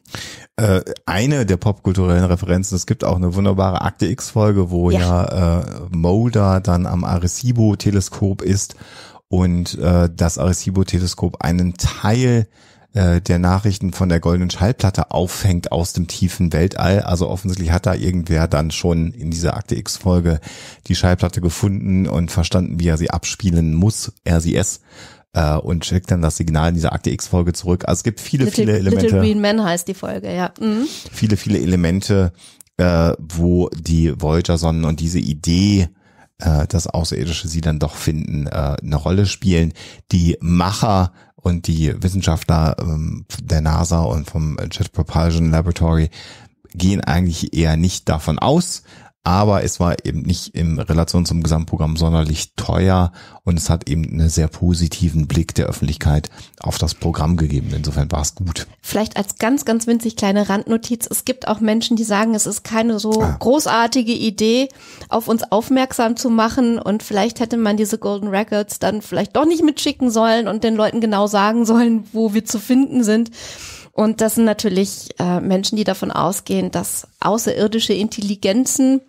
Äh, eine der popkulturellen Referenzen, es gibt auch eine wunderbare Akte X-Folge, wo ja, ja äh, Mulder dann am Arecibo-Teleskop ist und äh, das Arecibo-Teleskop einen Teil äh, der Nachrichten von der goldenen Schallplatte auffängt aus dem tiefen Weltall. Also offensichtlich hat da irgendwer dann schon in dieser Akte X-Folge die Schallplatte gefunden und verstanden, wie er sie abspielen muss, RCS äh, und schickt dann das Signal in dieser Akte X-Folge zurück. Also es gibt viele, Little, viele Elemente. Little Green Man heißt die Folge, ja. Mhm. Viele, viele Elemente, äh, wo die Voyager-Sonnen und diese Idee äh, dass Außerirdische sie dann doch finden, äh, eine Rolle spielen. Die Macher und die Wissenschaftler ähm, der NASA und vom Jet Propulsion Laboratory gehen eigentlich eher nicht davon aus, aber es war eben nicht in Relation zum Gesamtprogramm sonderlich teuer und es hat eben einen sehr positiven Blick der Öffentlichkeit auf das Programm gegeben. Insofern war es gut. Vielleicht als ganz, ganz winzig kleine Randnotiz. Es gibt auch Menschen, die sagen, es ist keine so ah. großartige Idee, auf uns aufmerksam zu machen und vielleicht hätte man diese Golden Records dann vielleicht doch nicht mitschicken sollen und den Leuten genau sagen sollen, wo wir zu finden sind. Und das sind natürlich äh, Menschen, die davon ausgehen, dass außerirdische Intelligenzen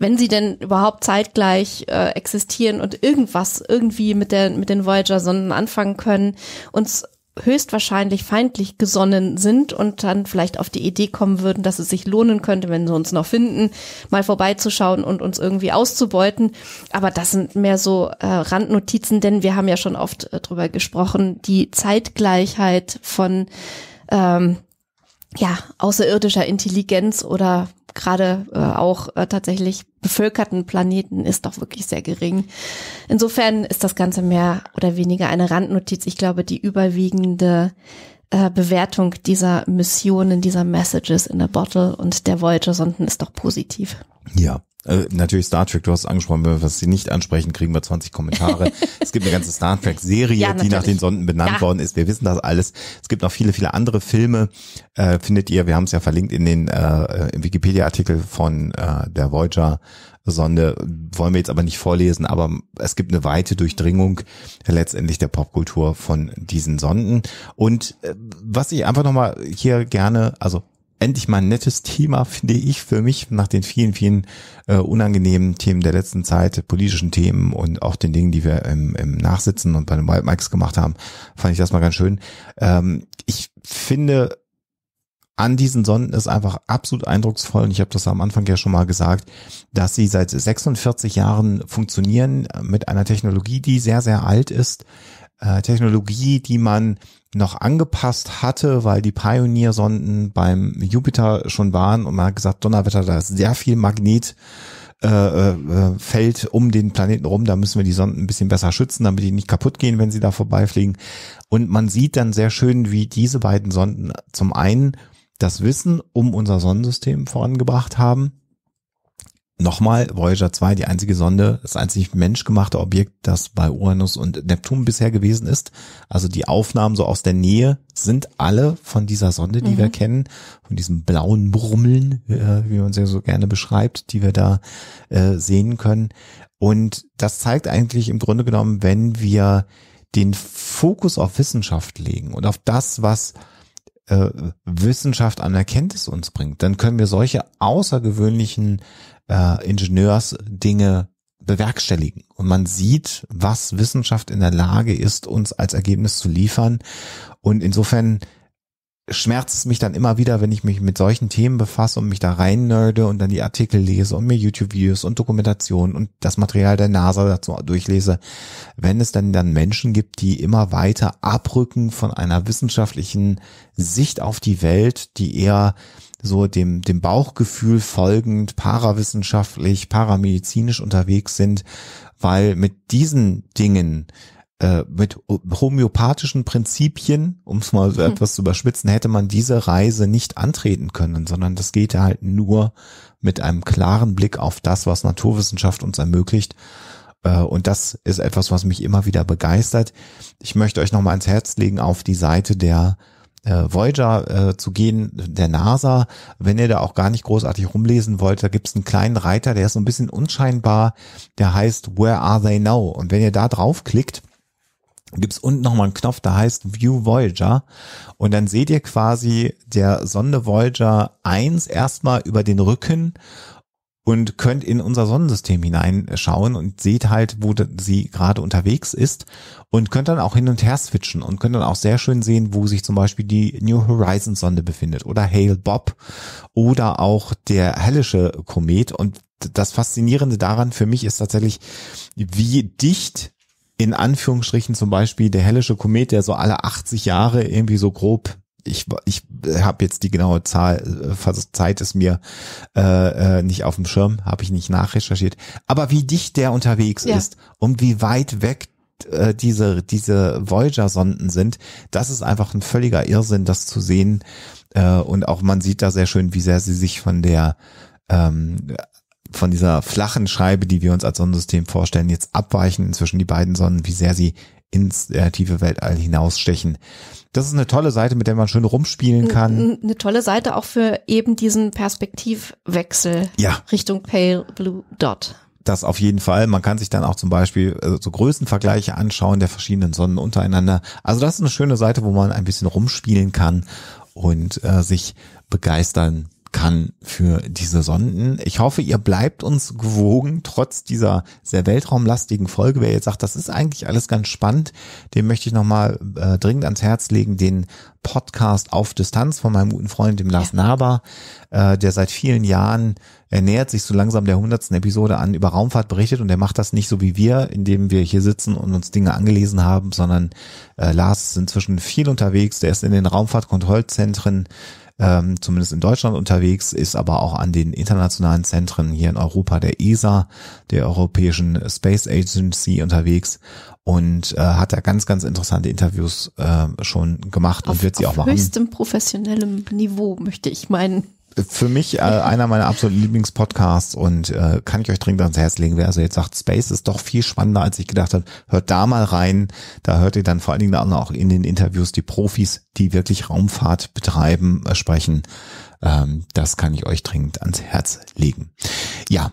wenn sie denn überhaupt zeitgleich äh, existieren und irgendwas irgendwie mit, der, mit den Voyager-Sonden anfangen können, uns höchstwahrscheinlich feindlich gesonnen sind und dann vielleicht auf die Idee kommen würden, dass es sich lohnen könnte, wenn sie uns noch finden, mal vorbeizuschauen und uns irgendwie auszubeuten. Aber das sind mehr so äh, Randnotizen, denn wir haben ja schon oft äh, drüber gesprochen, die Zeitgleichheit von ähm, ja, außerirdischer Intelligenz oder gerade äh, auch äh, tatsächlich bevölkerten Planeten ist doch wirklich sehr gering. Insofern ist das Ganze mehr oder weniger eine Randnotiz. Ich glaube, die überwiegende äh, Bewertung dieser Missionen, dieser Messages in der Bottle und der Voyager-Sonden ist doch positiv. Ja, äh, natürlich Star Trek, du hast es angesprochen, wenn wir was sie nicht ansprechen, kriegen wir 20 Kommentare. es gibt eine ganze Star Trek-Serie, ja, die nach den Sonden benannt ja. worden ist. Wir wissen das alles. Es gibt noch viele, viele andere Filme. Äh, findet ihr, wir haben es ja verlinkt in den äh, Wikipedia-Artikel von äh, der Voyager-Sonde. Wollen wir jetzt aber nicht vorlesen, aber es gibt eine weite Durchdringung letztendlich der Popkultur von diesen Sonden. Und äh, was ich einfach nochmal hier gerne, also endlich mal ein nettes Thema, finde ich für mich, nach den vielen, vielen äh, unangenehmen Themen der letzten Zeit, politischen Themen und auch den Dingen, die wir im, im Nachsitzen und bei den Wild Mikes gemacht haben, fand ich das mal ganz schön. Ähm, ich finde, an diesen Sonden ist einfach absolut eindrucksvoll. Und ich habe das am Anfang ja schon mal gesagt, dass sie seit 46 Jahren funktionieren mit einer Technologie, die sehr, sehr alt ist, äh, Technologie, die man noch angepasst hatte, weil die Pioneer-Sonden beim Jupiter schon waren und man hat gesagt, Donnerwetter, da ist sehr viel Magnet. Äh, äh, äh Feld um den Planeten rum. Da müssen wir die Sonden ein bisschen besser schützen, damit die nicht kaputt gehen, wenn sie da vorbeifliegen. Und man sieht dann sehr schön, wie diese beiden Sonden zum einen das Wissen um unser Sonnensystem vorangebracht haben Nochmal, Voyager 2, die einzige Sonde, das einzig menschgemachte Objekt, das bei Uranus und Neptun bisher gewesen ist. Also die Aufnahmen so aus der Nähe sind alle von dieser Sonde, die mhm. wir kennen, von diesem blauen Brummeln, äh, wie man sie so gerne beschreibt, die wir da äh, sehen können. Und das zeigt eigentlich im Grunde genommen, wenn wir den Fokus auf Wissenschaft legen und auf das, was äh, Wissenschaft an Erkenntnis uns bringt, dann können wir solche außergewöhnlichen äh, Dinge bewerkstelligen. Und man sieht, was Wissenschaft in der Lage ist, uns als Ergebnis zu liefern. Und insofern schmerzt es mich dann immer wieder, wenn ich mich mit solchen Themen befasse und mich da rein nerde und dann die Artikel lese und mir YouTube-Videos und Dokumentationen und das Material der NASA dazu durchlese, wenn es denn dann Menschen gibt, die immer weiter abrücken von einer wissenschaftlichen Sicht auf die Welt, die eher so dem, dem Bauchgefühl folgend parawissenschaftlich, paramedizinisch unterwegs sind, weil mit diesen Dingen äh, mit homöopathischen Prinzipien, um es mal so hm. etwas zu überschwitzen, hätte man diese Reise nicht antreten können, sondern das geht halt nur mit einem klaren Blick auf das, was Naturwissenschaft uns ermöglicht. Äh, und das ist etwas, was mich immer wieder begeistert. Ich möchte euch nochmal ans Herz legen auf die Seite der äh, Voyager äh, zu gehen, der NASA, wenn ihr da auch gar nicht großartig rumlesen wollt, da gibt's einen kleinen Reiter, der ist so ein bisschen unscheinbar, der heißt Where Are They Now? Und wenn ihr da draufklickt, gibt's unten nochmal einen Knopf, der heißt View Voyager. Und dann seht ihr quasi der Sonde Voyager 1 erstmal über den Rücken und könnt in unser Sonnensystem hineinschauen äh, und seht halt, wo sie gerade unterwegs ist und könnt dann auch hin und her switchen und könnt dann auch sehr schön sehen, wo sich zum Beispiel die New Horizons Sonde befindet oder Hale Bob oder auch der hellische Komet und das Faszinierende daran für mich ist tatsächlich, wie dicht in Anführungsstrichen zum Beispiel der hellische Komet, der so alle 80 Jahre irgendwie so grob ich, ich habe jetzt die genaue Zahl, äh, Zeit ist mir äh, äh, nicht auf dem Schirm, habe ich nicht nachrecherchiert. Aber wie dicht der unterwegs ja. ist und wie weit weg äh, diese, diese Voyager-Sonden sind, das ist einfach ein völliger Irrsinn, das zu sehen. Äh, und auch man sieht da sehr schön, wie sehr sie sich von der ähm, von dieser flachen Scheibe, die wir uns als Sonnensystem vorstellen, jetzt abweichen inzwischen die beiden Sonnen, wie sehr sie ins äh, tiefe Weltall hinausstechen. Das ist eine tolle Seite, mit der man schön rumspielen kann. Eine tolle Seite auch für eben diesen Perspektivwechsel ja. Richtung Pale Blue Dot. Das auf jeden Fall. Man kann sich dann auch zum Beispiel äh, so Größenvergleiche anschauen der verschiedenen Sonnen untereinander. Also das ist eine schöne Seite, wo man ein bisschen rumspielen kann und äh, sich begeistern kann für diese Sonden. Ich hoffe, ihr bleibt uns gewogen, trotz dieser sehr weltraumlastigen Folge. Wer jetzt sagt, das ist eigentlich alles ganz spannend, dem möchte ich nochmal äh, dringend ans Herz legen, den Podcast auf Distanz von meinem guten Freund, dem Lars Naber, äh, der seit vielen Jahren er nähert sich so langsam der hundertsten Episode an, über Raumfahrt berichtet und er macht das nicht so wie wir, indem wir hier sitzen und uns Dinge angelesen haben, sondern äh, Lars ist inzwischen viel unterwegs, der ist in den Raumfahrtkontrollzentren ähm, zumindest in Deutschland unterwegs, ist aber auch an den internationalen Zentren hier in Europa der ESA, der Europäischen Space Agency unterwegs und äh, hat da ganz, ganz interessante Interviews äh, schon gemacht auf, und wird sie auch machen. Auf höchstem professionellem Niveau, möchte ich meinen für mich äh, einer meiner absoluten Lieblingspodcasts und äh, kann ich euch dringend ans Herz legen, wer also jetzt sagt, Space ist doch viel spannender, als ich gedacht habe, hört da mal rein. Da hört ihr dann vor allen Dingen auch in den Interviews die Profis, die wirklich Raumfahrt betreiben, äh, sprechen. Ähm, das kann ich euch dringend ans Herz legen. Ja,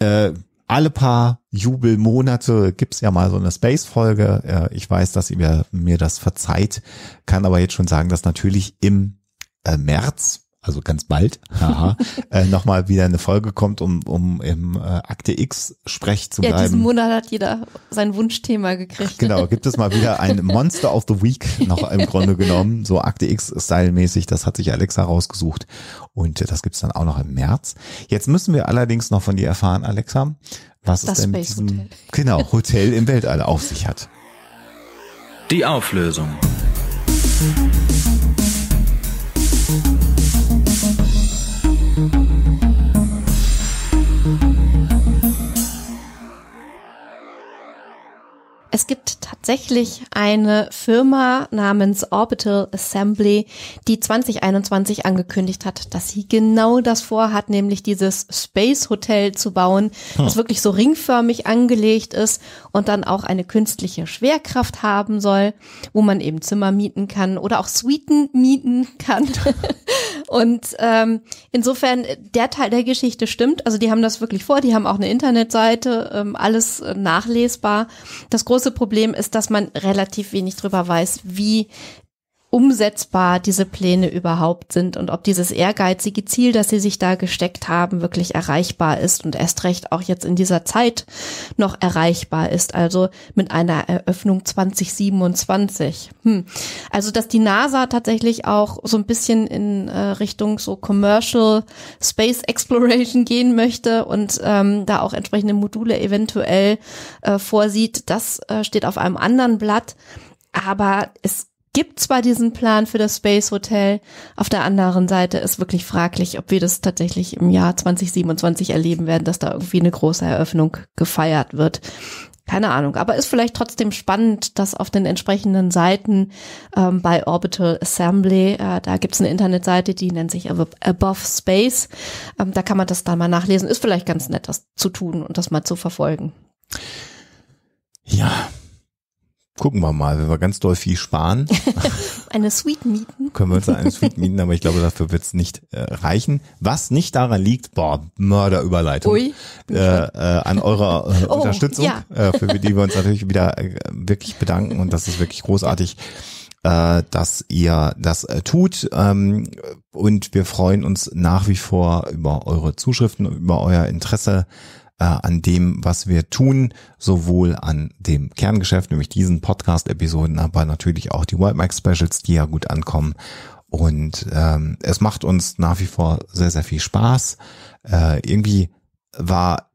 äh, alle paar Jubelmonate gibt's ja mal so eine Space-Folge. Äh, ich weiß, dass ihr mir das verzeiht, kann aber jetzt schon sagen, dass natürlich im äh, März also ganz bald, haha, äh, nochmal wieder eine Folge kommt, um, um im äh, Akte X-Sprech zu ja, bleiben. Ja, diesen Monat hat jeder sein Wunschthema gekriegt. Genau, gibt es mal wieder ein Monster of the Week, noch im Grunde genommen, so Akte X-Style-mäßig, das hat sich Alexa rausgesucht und äh, das gibt's dann auch noch im März. Jetzt müssen wir allerdings noch von dir erfahren, Alexa, was das es denn Space mit diesem Hotel. Genau, Hotel im Weltall auf sich hat. Die Auflösung. Es gibt tatsächlich eine Firma namens Orbital Assembly, die 2021 angekündigt hat, dass sie genau das vorhat, nämlich dieses Space Hotel zu bauen, hm. das wirklich so ringförmig angelegt ist und dann auch eine künstliche Schwerkraft haben soll, wo man eben Zimmer mieten kann oder auch Suiten mieten kann. Und ähm, insofern, der Teil der Geschichte stimmt. Also die haben das wirklich vor, die haben auch eine Internetseite, ähm, alles äh, nachlesbar. Das große Problem ist, dass man relativ wenig drüber weiß, wie umsetzbar diese Pläne überhaupt sind und ob dieses ehrgeizige Ziel, das sie sich da gesteckt haben, wirklich erreichbar ist und erst recht auch jetzt in dieser Zeit noch erreichbar ist, also mit einer Eröffnung 2027. Hm. Also dass die NASA tatsächlich auch so ein bisschen in äh, Richtung so Commercial Space Exploration gehen möchte und ähm, da auch entsprechende Module eventuell äh, vorsieht, das äh, steht auf einem anderen Blatt. Aber es gibt zwar diesen Plan für das Space Hotel, auf der anderen Seite ist wirklich fraglich, ob wir das tatsächlich im Jahr 2027 erleben werden, dass da irgendwie eine große Eröffnung gefeiert wird. Keine Ahnung, aber ist vielleicht trotzdem spannend, dass auf den entsprechenden Seiten ähm, bei Orbital Assembly, äh, da gibt's eine Internetseite, die nennt sich Above Space, ähm, da kann man das dann mal nachlesen. Ist vielleicht ganz nett, das zu tun und das mal zu verfolgen. Ja, Gucken wir mal, wenn wir ganz doll viel sparen. eine Sweet mieten. Können wir uns eine Sweet mieten, aber ich glaube, dafür wird's nicht äh, reichen. Was nicht daran liegt, boah, Mörderüberleitung. Ui. Äh, äh, an eurer äh, oh, Unterstützung, ja. äh, für die wir uns natürlich wieder äh, wirklich bedanken und das ist wirklich großartig äh, dass ihr das äh, tut. Ähm, und wir freuen uns nach wie vor über eure Zuschriften, über euer Interesse äh, an dem, was wir tun, sowohl an dem Kerngeschäft, nämlich diesen Podcast-Episoden, aber natürlich auch die World Mike Specials, die ja gut ankommen. Und ähm, es macht uns nach wie vor sehr, sehr viel Spaß. Äh, irgendwie war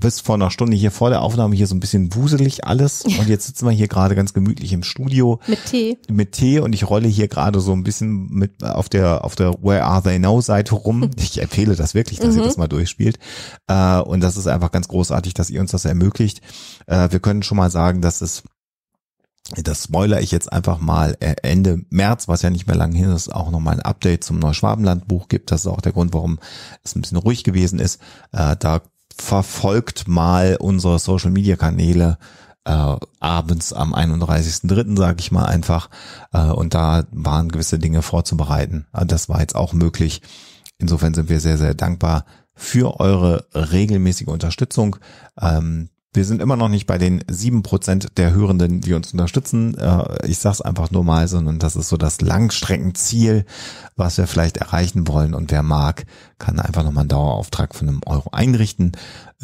bis vor einer Stunde hier vor der Aufnahme hier so ein bisschen wuselig alles. Und jetzt sitzen wir hier gerade ganz gemütlich im Studio. Mit Tee. Mit Tee und ich rolle hier gerade so ein bisschen mit äh, auf der, auf der Where Are They Now Seite rum. Ich empfehle das wirklich, dass mhm. ihr das mal durchspielt. Äh, und das ist einfach ganz großartig, dass ihr uns das ermöglicht. Äh, wir können schon mal sagen, dass es das spoiler ich jetzt einfach mal Ende März, was ja nicht mehr lange hin ist, auch nochmal ein Update zum Neuschwabenland-Buch gibt. Das ist auch der Grund, warum es ein bisschen ruhig gewesen ist. da verfolgt mal unsere Social Media Kanäle äh, abends am 31.3., sage ich mal einfach. Äh, und da waren gewisse Dinge vorzubereiten. Also das war jetzt auch möglich. Insofern sind wir sehr, sehr dankbar für eure regelmäßige Unterstützung. Ähm, wir sind immer noch nicht bei den sieben Prozent der Hörenden, die uns unterstützen. Äh, ich sage es einfach nur mal, sondern das ist so das Langstreckenziel, was wir vielleicht erreichen wollen. Und wer mag, kann einfach nochmal einen Dauerauftrag von einem Euro einrichten.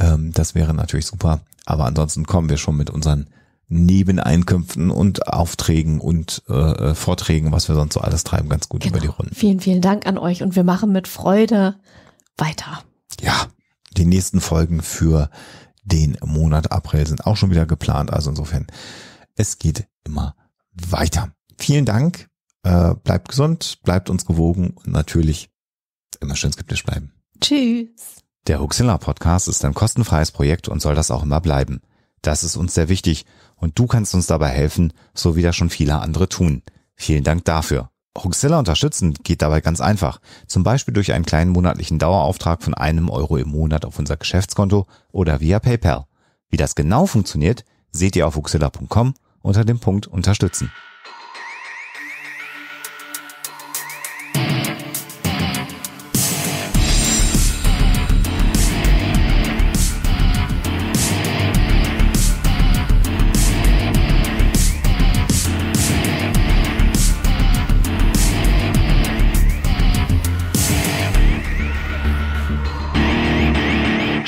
Ähm, das wäre natürlich super. Aber ansonsten kommen wir schon mit unseren Nebeneinkünften und Aufträgen und äh, äh Vorträgen, was wir sonst so alles treiben, ganz gut genau. über die genau. Runden. Vielen, vielen Dank an euch und wir machen mit Freude weiter. Ja, die nächsten Folgen für den Monat April sind auch schon wieder geplant. Also insofern, es geht immer weiter. Vielen Dank. Äh, bleibt gesund, bleibt uns gewogen und natürlich immer schön skeptisch bleiben. Tschüss. Der Huxilla Podcast ist ein kostenfreies Projekt und soll das auch immer bleiben. Das ist uns sehr wichtig und du kannst uns dabei helfen, so wie das schon viele andere tun. Vielen Dank dafür. Hoxilla unterstützen geht dabei ganz einfach. Zum Beispiel durch einen kleinen monatlichen Dauerauftrag von einem Euro im Monat auf unser Geschäftskonto oder via PayPal. Wie das genau funktioniert, seht ihr auf hoxilla.com unter dem Punkt Unterstützen.